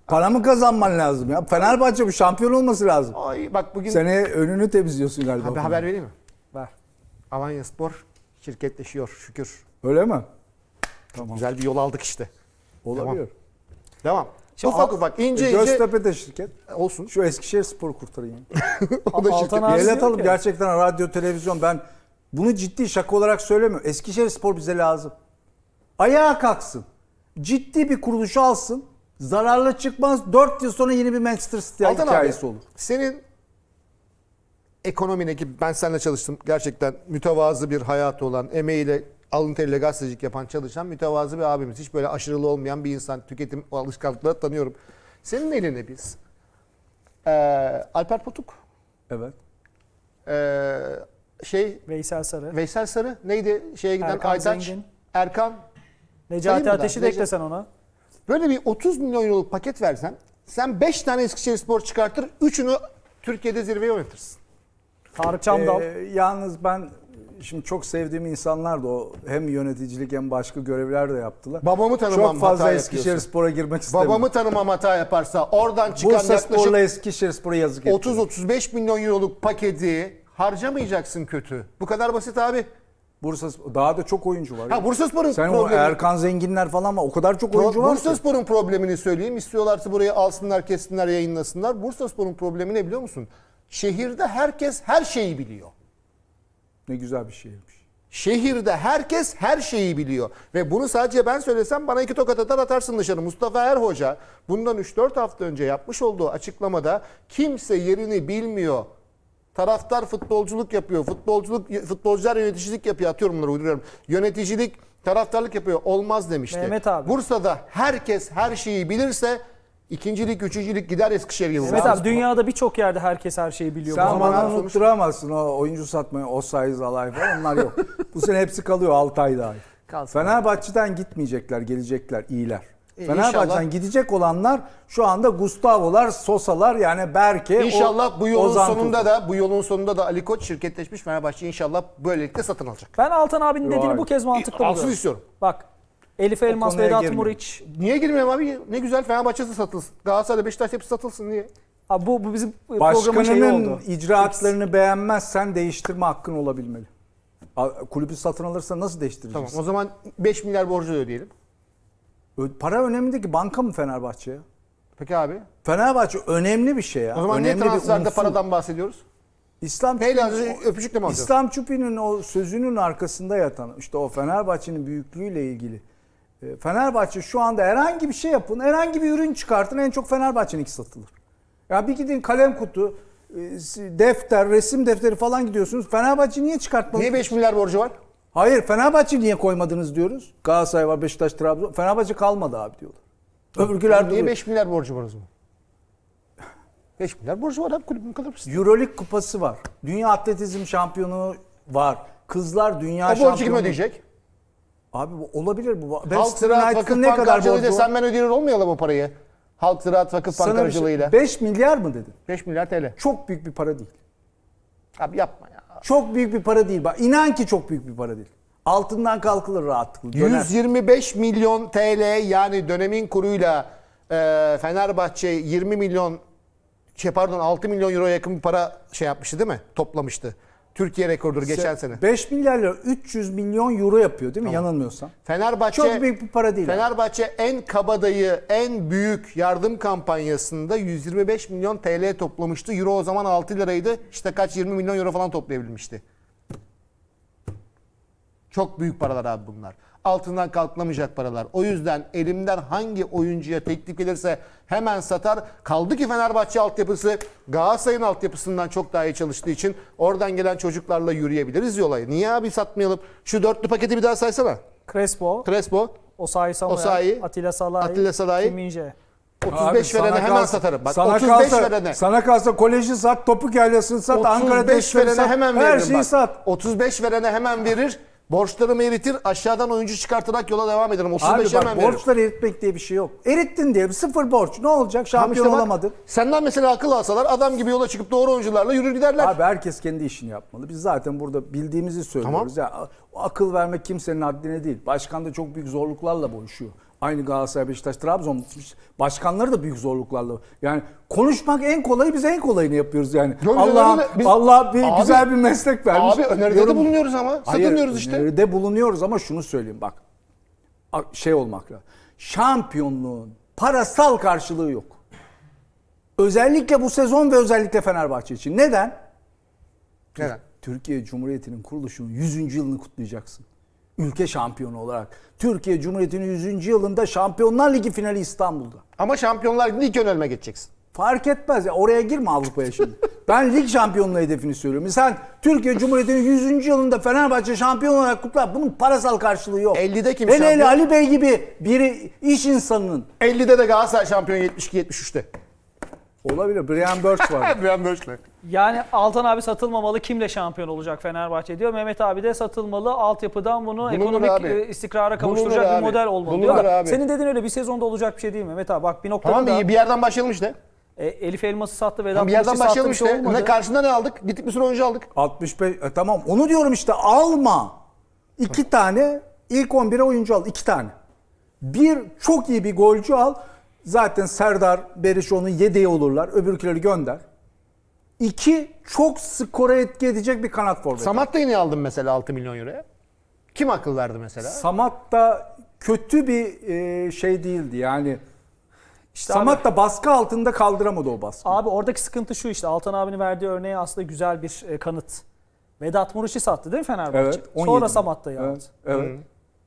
Para mı kazanman lazım ya? Fenerbahçe bu şampiyon olması lazım. Ay bak bugün... Seneye önünü temizliyorsun galiba. Abi, haber vereyim mi? Ver. Alanya Spor şirketleşiyor şükür. Öyle mi? Tamam. Güzel bir yol aldık işte. Olabiliyor. Devam. Devam. Şimdi ufak ufak ince e, ince. Göztepe de şirket. Olsun. Şu Eskişehir Spor'u kurtarayım. o da şirket. Devlet alıp gerçekten radyo, televizyon ben bunu ciddi şaka olarak söylemiyorum. Eskişehir Spor bize lazım. Ayağa kalksın. Ciddi bir kuruluşu alsın. Zararlı çıkmaz. 4 yıl sonra yeni bir Manchester City Altan hikayesi abi, olur. Senin ekonomine ki ben seninle çalıştım. Gerçekten mütevazı bir hayatı olan, emeğiyle alın teriyle gazetecilik yapan çalışan mütevazı bir abimiz. Hiç böyle aşırılı olmayan bir insan. Tüketim alışkanlıkları tanıyorum. Senin eline biz. Ee, Alper Potuk. Evet. Ee, şey Veysel Sarı. Veysel Sarı neydi şeye giden Erkan Aytaç. Zengin. Erkan. Necati Ateş'i de eklesen ona. Böyle bir 30 milyon euroluk paket versen sen 5 tane Eskişehir Spor çıkartır 3'ünü Türkiye'de zirveye oynatırsın. Tarık Çamdal. Ee, yalnız ben şimdi çok sevdiğim insanlar da o hem yöneticilik hem başka görevler de yaptılar. Babamı tanımam Çok fazla hata Eskişehir Spor'a girmek istemiyorum. Babamı tanımam hata yaparsa oradan çıkan Bursa yaklaşık Spor'la Eskişehir Spor'a yazık 30-35 milyon euroluk paketi harcamayacaksın kötü. Bu kadar basit abi. Bursa daha da çok oyuncu var. Ha Bursa Spor'un Sen problemi. Erkan Zenginler falan var. O kadar çok oyuncu Pro, var. Bursa Spor'un problemini söyleyeyim. İstiyorlarsa burayı alsınlar, kessinler, yayınlasınlar. Bursa Spor'un problemi ne biliyor musun? Şehirde herkes her şeyi biliyor. Ne güzel bir şehirmiş. Şehirde herkes her şeyi biliyor. Ve bunu sadece ben söylesem bana iki tokat atar atarsın dışarı. Mustafa Er Hoca bundan 3-4 hafta önce yapmış olduğu açıklamada kimse yerini bilmiyor. Taraftar futbolculuk yapıyor. Futbolculuk futbolcular yöneticilik yapıyor. Atıyorum bunları uyduruyorum. Yöneticilik taraftarlık yapıyor. Olmaz demişti. Mehmet abi. Bursa'da herkes her şeyi bilirse İkincilik, üçüncülük gider Eskişehir gibi. Evet abi dünyada birçok yerde herkes her şeyi biliyor. Sen bana unutturamazsın o oyuncu satmayı, o size alay falan onlar yok. Bu sene hepsi kalıyor 6 ay daha. Kalsın. Fenerbahçe'den gitmeyecekler, gelecekler iyiler. E, Fenerbahçe'den gidecek olanlar şu anda Gustavo'lar, Sosa'lar yani Berke. İnşallah o, bu yolun Ozan sonunda Tutu. da bu yolun sonunda da Ali Koç şirketleşmiş Fenerbahçe inşallah böylelikle satın alacak. Ben Altan abinin dediğini Vay. bu kez mantıklı e, buluyorum. Alsın istiyorum. Bak Elif Elmas, Vedat Muriç. Niye girmiyorum abi? Ne güzel Fenerbahçe'si satılsın. Galatasaray'da Beşiktaş'ta hepsi satılsın diye. Abi bu, bu bizim programın oldu. Başkanının icraatlarını beğenmezsen değiştirme hakkın olabilmeli. Kulübü satın alırsa nasıl değiştireceksin? Tamam o zaman 5 milyar borcu ödeyelim. Para önemli değil ki banka mı Fenerbahçe'ye? Peki abi. Fenerbahçe önemli bir şey ya. O zaman önemli niye transferde paradan bahsediyoruz? İslam Peylan'ı öpücükle İslam Çupi'nin o sözünün arkasında yatan işte o Fenerbahçe'nin büyüklüğüyle ilgili e, Fenerbahçe şu anda herhangi bir şey yapın, herhangi bir ürün çıkartın en çok Fenerbahçe'ninki satılır. Ya bir gidin kalem kutu, e, defter, resim defteri falan gidiyorsunuz. Fenerbahçe niye çıkartmadı? Niye 5 milyar borcu var? Hayır Fenerbahçe niye koymadınız diyoruz. Galatasaray var, Beşiktaş, Trabzon. Fenerbahçe kalmadı abi diyorlar. Öbürküler yani Niye 5 milyar borcu var o zaman? 5 milyar borcu var abi kulübün kadar basit. Euroleague kupası var. Dünya atletizm şampiyonu var. Kızlar dünya şampiyonu. O borcu kim ödeyecek? Abi bu olabilir bu. Halk Ziraat Vakıf ne kadar borcu desem ben ödüyor olmayalım o parayı. Halk Ziraat Vakıf Bank aracılığıyla. Şey, 5 milyar mı dedin? 5 milyar TL. Çok büyük bir para değil. Abi yapma ya. Çok büyük bir para değil. Bak inan ki çok büyük bir para değil. Altından kalkılır rahatlıkla. 125 milyon TL yani dönemin kuruyla e, Fenerbahçe 20 milyon şey pardon 6 milyon euro yakın bir para şey yapmıştı değil mi? Toplamıştı. Türkiye rekordur geçen sene. 5 milyar milyarla 300 milyon euro yapıyor değil mi? Tamam. Yanılmıyorsam. Fenerbahçe çok büyük bir para değil. Fenerbahçe yani. en kabadayı, en büyük yardım kampanyasında 125 milyon TL toplamıştı. Euro o zaman 6 liraydı. İşte kaç 20 milyon euro falan toplayabilmişti. Çok büyük paralar abi bunlar altından kalkılamayacak paralar. O yüzden elimden hangi oyuncuya teklif gelirse hemen satar. Kaldı ki Fenerbahçe altyapısı Galatasaray'ın altyapısından çok daha iyi çalıştığı için oradan gelen çocuklarla yürüyebiliriz yola. Niye abi satmayalım? Şu dörtlü paketi bir daha saysana. Crespo. Crespo. Osayi Samuel. Osayi. Atilla Salahi. Atilla Salahi. Kimince? 35 Abi, verene hemen kalsa, satarım. Bak sana 35 kalsa, verene. Sana kalsa koleji sat, topuk yaylasını sat, Ankara'da verene hemen veririm. Her şeyi bak. sat. 35 verene hemen verir. Borçlarımı eritir aşağıdan oyuncu çıkartarak yola devam ederim. 35 Abi hemen bak veririm. borçları eritmek diye bir şey yok. Erittin diye sıfır borç. Ne olacak? Şampiyon işte bak, Senden mesela akıl alsalar adam gibi yola çıkıp doğru oyuncularla yürür giderler. Abi herkes kendi işini yapmalı. Biz zaten burada bildiğimizi söylüyoruz. Tamam. Ya, akıl vermek kimsenin haddine değil. Başkan da çok büyük zorluklarla boğuşuyor. Aynı Galatasaray, Beşiktaş, Trabzon başkanları da büyük zorluklarla. Yani konuşmak en kolayı biz en kolayını yapıyoruz yani. Allah biz, Allah bir abi, güzel bir meslek vermiş. Abi öneride Yorum. de bulunuyoruz ama Hayır, işte. Öneride bulunuyoruz ama şunu söyleyeyim bak. Şey olmakla. Şampiyonluğun parasal karşılığı yok. Özellikle bu sezon ve özellikle Fenerbahçe için. Neden? Neden? Türkiye Cumhuriyeti'nin kuruluşunun 100. yılını kutlayacaksın ülke şampiyonu olarak. Türkiye Cumhuriyeti'nin 100. yılında Şampiyonlar Ligi finali İstanbul'da. Ama Şampiyonlar Ligi'nde ilk ön elime geçeceksin. Fark etmez ya oraya girme Avrupa'ya şimdi. ben lig şampiyonluğu hedefini söylüyorum. Sen Türkiye Cumhuriyeti'nin 100. yılında Fenerbahçe şampiyon olarak kutlar. Bunun parasal karşılığı yok. 50'de kim hele şampiyon? Ali Bey gibi biri iş insanının. 50'de de Galatasaray şampiyon 72-73'te. Olabilir. Brian Birch var. Brian Birch'le. Yani Altan abi satılmamalı. Kimle şampiyon olacak Fenerbahçe diyor. Mehmet abi de satılmalı. Altyapıdan bunu bunun ekonomik abi. E, istikrara kavuşturacak Bulunur bir model olmalı Bulunur diyor. Abi. Senin dediğin öyle bir sezonda olacak bir şey değil Mehmet abi? Bak bir noktada Tamam da... bir yerden başlayalım işte. E, Elif Elmas'ı sattı Vedat tamam, Bir yerden başlayalım şey işte. Olmadı. Ne karşında ne aldık? Gittik bir sürü oyuncu aldık. 65 e, tamam onu diyorum işte alma. İki tane ilk 11'e oyuncu al. iki tane. Bir çok iyi bir golcü al. Zaten Serdar, Beriş onun yedeği olurlar. Öbürküleri gönder. İki, çok skora etki edecek bir kanat forveti. Samat da yine aldım mesela 6 milyon euroya. Kim akıl verdi mesela? Samat da kötü bir e, şey değildi yani. İşte Samat da baskı altında kaldıramadı o baskı. Abi oradaki sıkıntı şu işte Altan abinin verdiği örneği aslında güzel bir e, kanıt. Vedat Muriç'i sattı değil mi Fenerbahçe? Evet, Sonra Samat da yaptı. Evet. evet.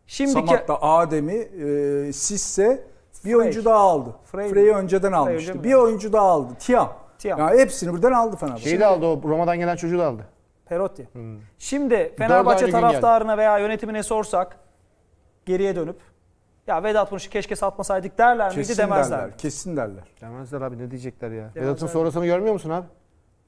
Şimdiki... Samat da Adem'i, e, Sisse bir Frey. oyuncu daha aldı. Frey Frey'i önceden Frey almıştı. Önce bir oyuncu daha aldı. Tiam. Tiam. Yani hepsini buradan aldı Fenerbahçe. Şeyi de aldı o Roma'dan gelen çocuğu da aldı. Perotti. Hmm. Şimdi Fenerbahçe taraftarına veya yönetimine sorsak geriye dönüp ya Vedat Muriç'i keşke satmasaydık derler kesin miydi demezler. Derler, kesin derler. Demezler abi ne diyecekler ya. Vedat'ın sonrasını görmüyor musun abi?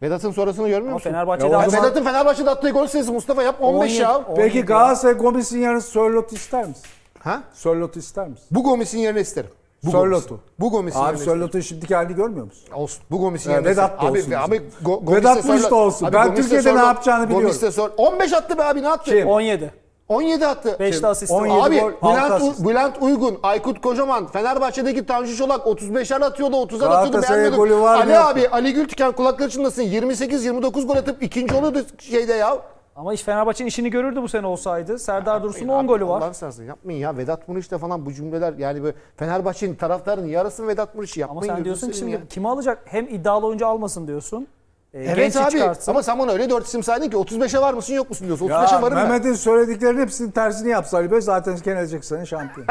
Vedat'ın sonrasını görmüyor musun? Fenerbahçe'de ya, zaman... Vedat'ın Fenerbahçe'de attığı gol sayısı Mustafa yap 15 17, ya. Peki Galatasaray Gomis'in yerine Sörlot ister misin? Ha? Sörlot ister misin? Bu Gomis'in yerine isterim. Bu Sörlot'u. Bu Gomis'in Abi Sörlot'un şimdiki halini görmüyor musun? Olsun. Bu Gomis'in ee, yani Vedat da olsun. Abi, abi Go Gomis Vedat bu işte olsun. Abi, ben Türkiye'de Sörlot, ne yapacağını biliyorum. Gomis'te Sör 15 attı be abi ne attı? Kim? 17. 17 attı. 5 de asist. Abi gol, Bülent, U, Bülent Uygun, Aykut Kocaman, Fenerbahçe'deki Tanju Çolak 35'er atıyordu, 30'ar atıyordu beğenmiyordum. Golü var Ali abi, Ali Gültüken kulakları çınlasın 28-29 gol atıp ikinci oluyordu şeyde ya. Ama iş Fenerbahçe'nin işini görürdü bu sene olsaydı. Serdar Dursun'un 10 golü var. Allah'ın seversen yapmayın ya. Vedat işte falan bu cümleler yani böyle Fenerbahçe'nin taraftarının yarısını Vedat Muriç'i yapmayın. Ama sen diyorsun ki şimdi ya. kimi alacak? Hem iddialı oyuncu almasın diyorsun. E, evet abi çıkartsın. ama sen bana öyle 4 isim saydın ki 35'e var mısın yok musun diyorsun. 35'e varım Mehmet'in söylediklerinin hepsinin tersini yapsa Ali Bey zaten gelecek senin şampiyon.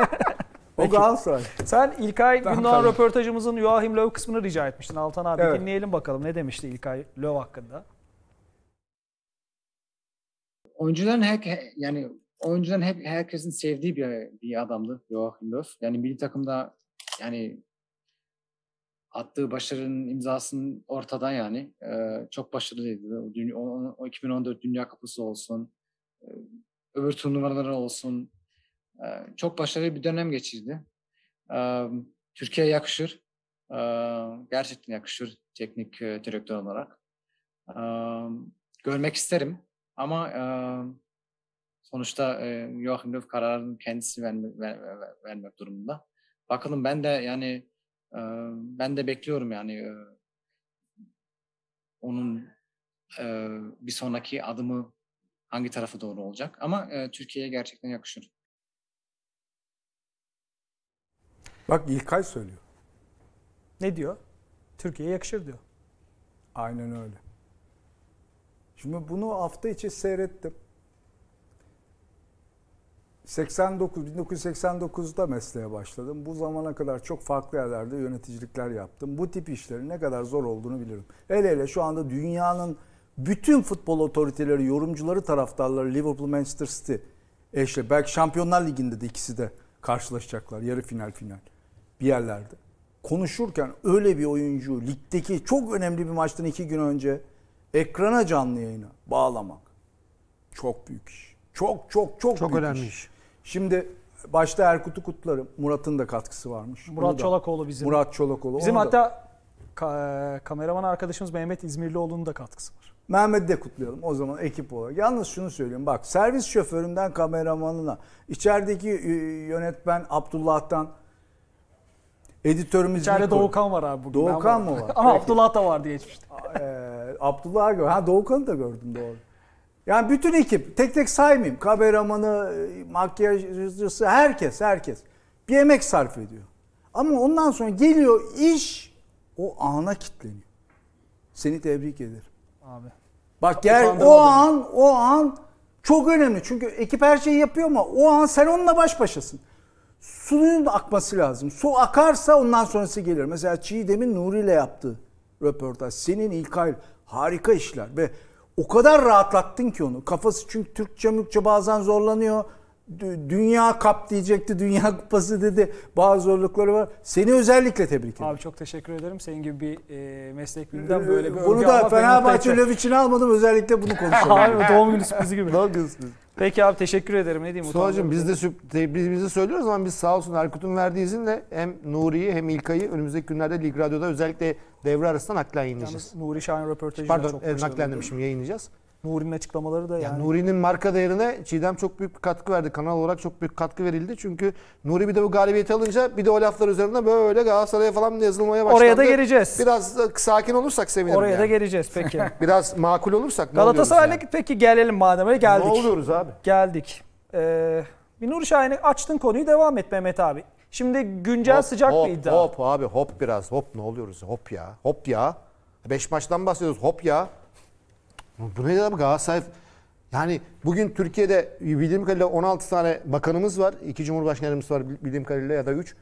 o Galatasaray. Sen İlkay tamam, Gündoğan tamam. röportajımızın Joachim Löw kısmını rica etmiştin Altan abi. Evet. Dinleyelim bakalım ne demişti İlkay Löw hakkında oyuncuların her, yani oyuncuların hep herkesin sevdiği bir, bir adamdı Joachim Löw. Yani bir takımda yani attığı başarının imzasının ortada yani. Ee, çok başarılıydı. O, dünya, o, o 2014 Dünya Kupası olsun, e, öbür turnuvaları olsun. E, çok başarılı bir dönem geçirdi. E, Türkiye'ye yakışır. E, gerçekten yakışır teknik e, direktör olarak. E, görmek isterim. Ama e, sonuçta e, Joachim Löw kararını kendisi verme, ver, ver, vermek durumunda. Bakalım ben de yani e, ben de bekliyorum yani e, onun e, bir sonraki adımı hangi tarafı doğru olacak. Ama e, Türkiye'ye gerçekten yakışır. Bak İlkay söylüyor. Ne diyor? Türkiye'ye yakışır diyor. Aynen öyle. Şimdi bunu hafta içi seyrettim. 89 1989'da mesleğe başladım. Bu zamana kadar çok farklı yerlerde yöneticilikler yaptım. Bu tip işlerin ne kadar zor olduğunu bilirim. Hele hele şu anda dünyanın bütün futbol otoriteleri, yorumcuları, taraftarları Liverpool Manchester City eşle belki Şampiyonlar Ligi'nde de ikisi de karşılaşacaklar yarı final final bir yerlerde. Konuşurken öyle bir oyuncu ligdeki çok önemli bir maçtan iki gün önce ekrana canlı yayını bağlamak çok büyük iş. Çok çok çok, çok büyük önemli iş. Şimdi başta Erkut'u kutlarım. Murat'ın da katkısı varmış. Murat da, Çolakoğlu bizim. Murat Çolakoğlu. Bizim Onu hatta ka- e, kameraman arkadaşımız Mehmet İzmirlioğlu'nun da katkısı var. Mehmet de kutlayalım o zaman ekip olarak. Yalnız şunu söyleyeyim bak servis şoföründen kameramanına, içerideki e, yönetmen Abdullah'tan editörümüz İçeride Doğukan var abi bugün. Doğukan mı var? Ama Abdullah da var diye geçmişti. Ee, Abdullah Ergör. Ha Doğukan'ı da gördüm doğru. Yani bütün ekip tek tek saymayayım. Kameramanı, makyajcısı herkes herkes bir emek sarf ediyor. Ama ondan sonra geliyor iş o ana kitleniyor. Seni tebrik ederim. Abi. Bak gel o an o an çok önemli. Çünkü ekip her şeyi yapıyor ama o an sen onunla baş başasın. Suyun akması lazım. Su akarsa ondan sonrası gelir. Mesela Çiğdem'in Nuri ile yaptığı röportaj. Senin İlkay Harika işler ve o kadar rahatlattın ki onu. Kafası çünkü Türkçe mülkçe bazen zorlanıyor. Dünya Kap diyecekti, Dünya Kupası dedi. Bazı zorlukları var. Seni özellikle tebrik ederim. Abi çok teşekkür ederim. Senin gibi bir e, meslek bilgiden böyle bir Bunu da Fenerbahçe için almadım. Özellikle bunu konuşalım. Abi doğum günü sürprizi gibi. Doğum günü sürprizi. Peki abi teşekkür ederim. Ne diyeyim? Suacım biz de biz de söylüyoruz ama biz sağ olsun Erkut'un verdiği izinle hem Nuri'yi hem İlkay'ı önümüzdeki günlerde Lig Radyo'da özellikle devre arasında naklen yayınlayacağız. Yalnız Nuri Şahin röportajı Pardon e, naklen demişim yayınlayacağız. Nuri'nin açıklamaları da yani. yani Nuri'nin marka değerine Çiğdem çok büyük bir katkı verdi. Kanal olarak çok büyük katkı verildi. Çünkü Nuri bir de bu galibiyeti alınca bir de o laflar üzerine böyle Galatasaray'a falan yazılmaya başlandı. Oraya da geleceğiz. Biraz sakin olursak sevinirim. Oraya yani. da geleceğiz peki. Biraz makul olursak ne yani? peki gelelim madem öyle geldik. Ne oluyoruz abi? Geldik. Ee, bir Nuri Şahin'e açtın konuyu devam et Mehmet abi. Şimdi güncel hop, sıcak hop, bir iddia. Hop abi hop biraz hop ne oluyoruz hop ya hop ya. Beş maçtan bahsediyoruz hop ya. Bu ne abi Galatasaray? Yani bugün Türkiye'de bildiğim kadarıyla 16 tane bakanımız var. iki cumhurbaşkanımız var bildiğim kadarıyla ya da 3.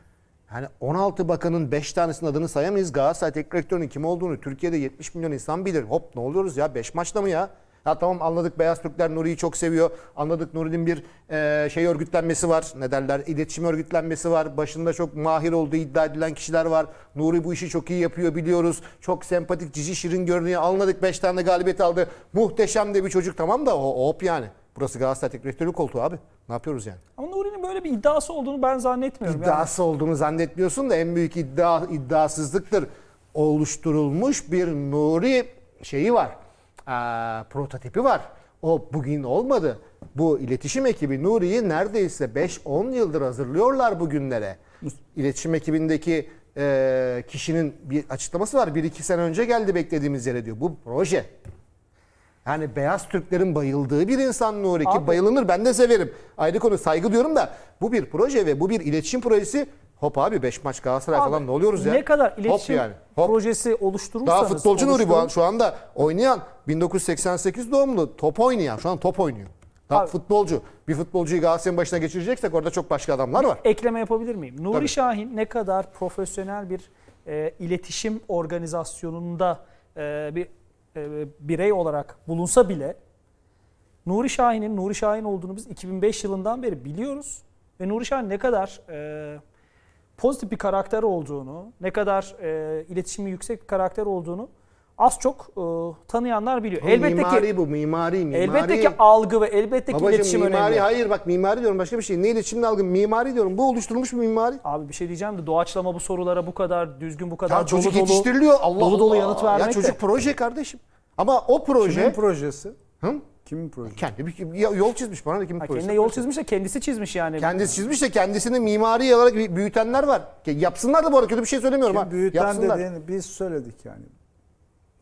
Yani 16 bakanın 5 tanesinin adını sayamayız. Galatasaray teknik direktörünün kim olduğunu Türkiye'de 70 milyon insan bilir. Hop ne oluyoruz ya 5 maçta mı ya? Ha tamam anladık Beyaz Türkler Nuri'yi çok seviyor. Anladık Nuri'nin bir e, şey örgütlenmesi var. Ne derler? İletişim örgütlenmesi var. Başında çok mahir olduğu iddia edilen kişiler var. Nuri bu işi çok iyi yapıyor biliyoruz. Çok sempatik, cici şirin görünüyor. Anladık 5 tane galibiyet aldı. Muhteşem de bir çocuk tamam da hop yani. Burası Galatasaray Teknik Direktörü koltuğu abi. Ne yapıyoruz yani? Ama Nuri'nin böyle bir iddiası olduğunu ben zannetmiyorum. İddiası yani. olduğunu zannetmiyorsun da en büyük iddia iddiasızlıktır. Oluşturulmuş bir Nuri şeyi var e, prototipi var. O bugün olmadı. Bu iletişim ekibi Nuri'yi neredeyse 5-10 yıldır hazırlıyorlar bugünlere. İletişim ekibindeki e, kişinin bir açıklaması var. 1-2 sene önce geldi beklediğimiz yere diyor. Bu proje. Yani beyaz Türklerin bayıldığı bir insan Nuri ki Abi. bayılınır ben de severim. Ayrı konu saygı diyorum da bu bir proje ve bu bir iletişim projesi Hop abi 5 maç Galatasaray abi, falan ne oluyoruz ya? Ne kadar iletişim Hop yani. Hop. projesi oluşturursanız. Daha futbolcu Nuri bu an şu anda oynayan 1988 doğumlu top oynayan şu an top oynuyor. Daha abi, futbolcu. Bir futbolcuyu Galatasaray'ın başına geçireceksek orada çok başka adamlar var. Ekleme yapabilir miyim? Nuri Tabii. Şahin ne kadar profesyonel bir e, iletişim organizasyonunda e, bir e, birey olarak bulunsa bile Nuri Şahin'in Nuri Şahin olduğunu biz 2005 yılından beri biliyoruz. Ve Nuri Şahin ne kadar... E, pozitif bir karakter olduğunu, ne kadar e, iletişimi yüksek bir karakter olduğunu az çok e, tanıyanlar biliyor. Bu elbette mimari ki bu mimari mimari. Elbette ki algı ve elbette ki Babacığım, iletişim mimari, önemli. hayır bak mimari diyorum başka bir şey. Ne iletişimle algı? Mimari diyorum. Bu oluşturulmuş mu mimari. Abi bir şey diyeceğim de doğaçlama bu sorulara bu kadar düzgün bu kadar ya dolu çocuk dolu. yetiştiriliyor. Allah dolu Allah. dolu yanıt vermek. Ya çocuk de. proje kardeşim. Ama o proje Kimin projesi? Hı? Kimin projesi? Kendi bir yol çizmiş bana da kimin ha, projesi? Kendine yol çizmiş de kendisi çizmiş yani. Kendisi çizmiş de kendisini mimari olarak büyütenler var. Yapsınlar da bu arada kötü bir şey söylemiyorum. Kim büyüten Yapsınlar. dediğini biz söyledik yani.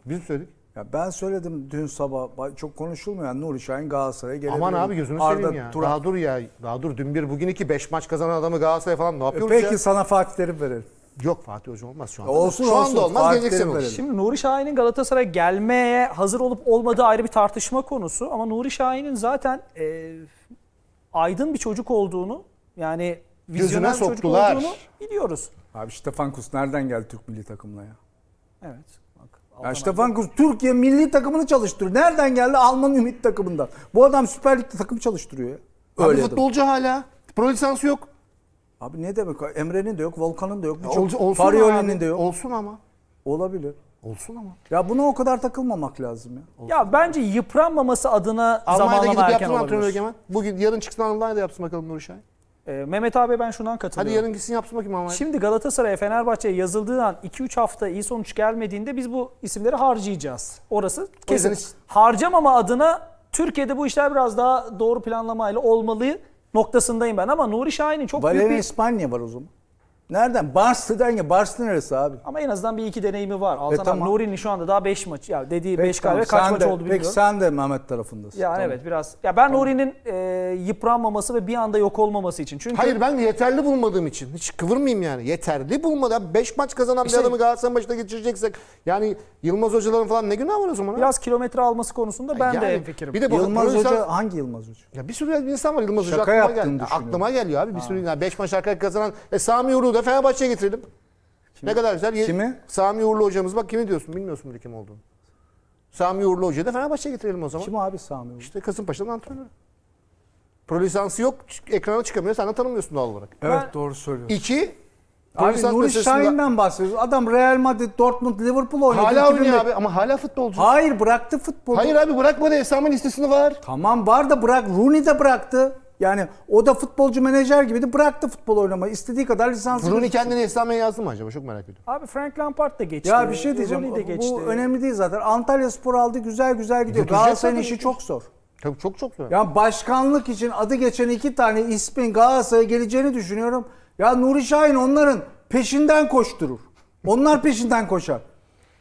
Biz söyledik. Ya ben söyledim dün sabah çok konuşulmayan Nuri Şahin Galatasaray'a gelebilir. Aman abi gözünü Arda seveyim ya. Turan. Daha dur ya. Daha dur dün bir bugün iki beş maç kazanan adamı Galatasaray'a falan ne e, yapıyoruz peki ya? sana Fatih Terim verelim. Yok Fatih Hoca olmaz şu anda. Olsun, şu anda olsun. olmaz Fatih gelecek Şimdi Nuri Şahin'in Galatasaray'a gelmeye hazır olup olmadığı ayrı bir tartışma konusu. Ama Nuri Şahin'in zaten e, aydın bir çocuk olduğunu yani Gözüne bir çocuk olduğunu biliyoruz. Abi Stefan Kus nereden geldi Türk milli takımına ya? Evet. Bak, Ya Alman- Stefan Kuz Türkiye milli takımını çalıştırıyor. Nereden geldi? Alman Ümit takımından. Bu adam Süper Lig'de takım çalıştırıyor ya. Öyle Öyle futbolcu hala. Pro lisansı yok. Abi ne demek? Emre'nin de yok, Volkan'ın da yok. Ol, Farioli'nin de yok. Olsun ama. Olabilir. Olsun ama. Ya buna o kadar takılmamak lazım ya. Olsun. Ya bence yıpranmaması adına Almanya'da gidip erken antrenör Egemen. Bugün yarın çıksın Almanya'da yapsın bakalım Nurşay. E, ee, Mehmet abi ben şundan katılıyorum. Hadi yarın gitsin yapsın bakayım Almanya'da. Şimdi Galatasaray'a Fenerbahçe'ye yazıldığı an 2-3 hafta iyi sonuç gelmediğinde biz bu isimleri harcayacağız. Orası kesin. Hiç... Harcamama adına Türkiye'de bu işler biraz daha doğru planlamayla olmalı noktasındayım ben ama Nuri Şahin'in çok Valerian büyük bir... İspanya var o zaman. Nereden? Barstı ya Barstı neresi abi? Ama en azından bir iki deneyimi var. Altan e, tamam. Nuri'nin şu anda daha 5 maç ya dediği 5 tamam. galiba kaç maç de, oldu bilmiyorum. Peki sen de Mehmet tarafındasın. Yani tamam. evet biraz. Ya ben tamam. Nuri'nin e, yıpranmaması ve bir anda yok olmaması için. Çünkü Hayır ben yeterli bulmadığım için. Hiç kıvırmayayım yani. Yeterli bulmadan 5 maç kazanan işte, bir adamı Galatasaray'ın başına geçireceksek yani Yılmaz Hoca'ların falan ne günah var o zaman? Biraz ha? kilometre alması konusunda ben yani, de fikrim. Bir de bu, Yılmaz Hoca insan, hangi Yılmaz Hoca? Ya bir sürü insan var Yılmaz Şaka Hoca aklıma, gel, aklıma geliyor abi. Bir sürü 5 maç arka kazanan e, Sami Yurul da Fenerbahçe'ye getirelim. Kim? Ne kadar güzel. Kimi? Sami Uğurlu hocamız. Bak kimi diyorsun bilmiyorsun bile kim olduğunu. Sami Uğurlu hocayı da Fenerbahçe'ye getirelim o zaman. Kim abi Sami Uğurlu? İşte Kasımpaşa'nın antrenörü. Pro lisansı yok, ekrana çıkamıyor. Sen de tanımıyorsun doğal olarak. Evet doğru söylüyorsun. İki, Abi Nuri Şahin'den bahsediyoruz. Adam Real Madrid, Dortmund, Liverpool oynadı. Hala oynuyor abi ama hala futbolcu. Hayır bıraktı futbolu. Hayır abi bırakmadı. Esam'ın listesinde var. Tamam var da bırak. Rooney de bıraktı. Yani o da futbolcu menajer gibiydi. Bıraktı futbol oynamayı. İstediği kadar lisansı. Rooney kendini efsaneye yazdı mı acaba? Çok merak ediyorum. Abi Frank Lampard da geçti. Ya bir şey diyeceğim. Rooney de geçti. Bu önemli değil zaten. Antalya Spor aldı güzel güzel gidiyor. Galatasaray'ın işi çok zor. Tabii çok çok zor. Ya başkanlık için adı geçen iki tane ismin Galatasaray'a geleceğini düşünüyorum. Ya Nuri Şahin onların peşinden koşturur. Onlar peşinden koşar.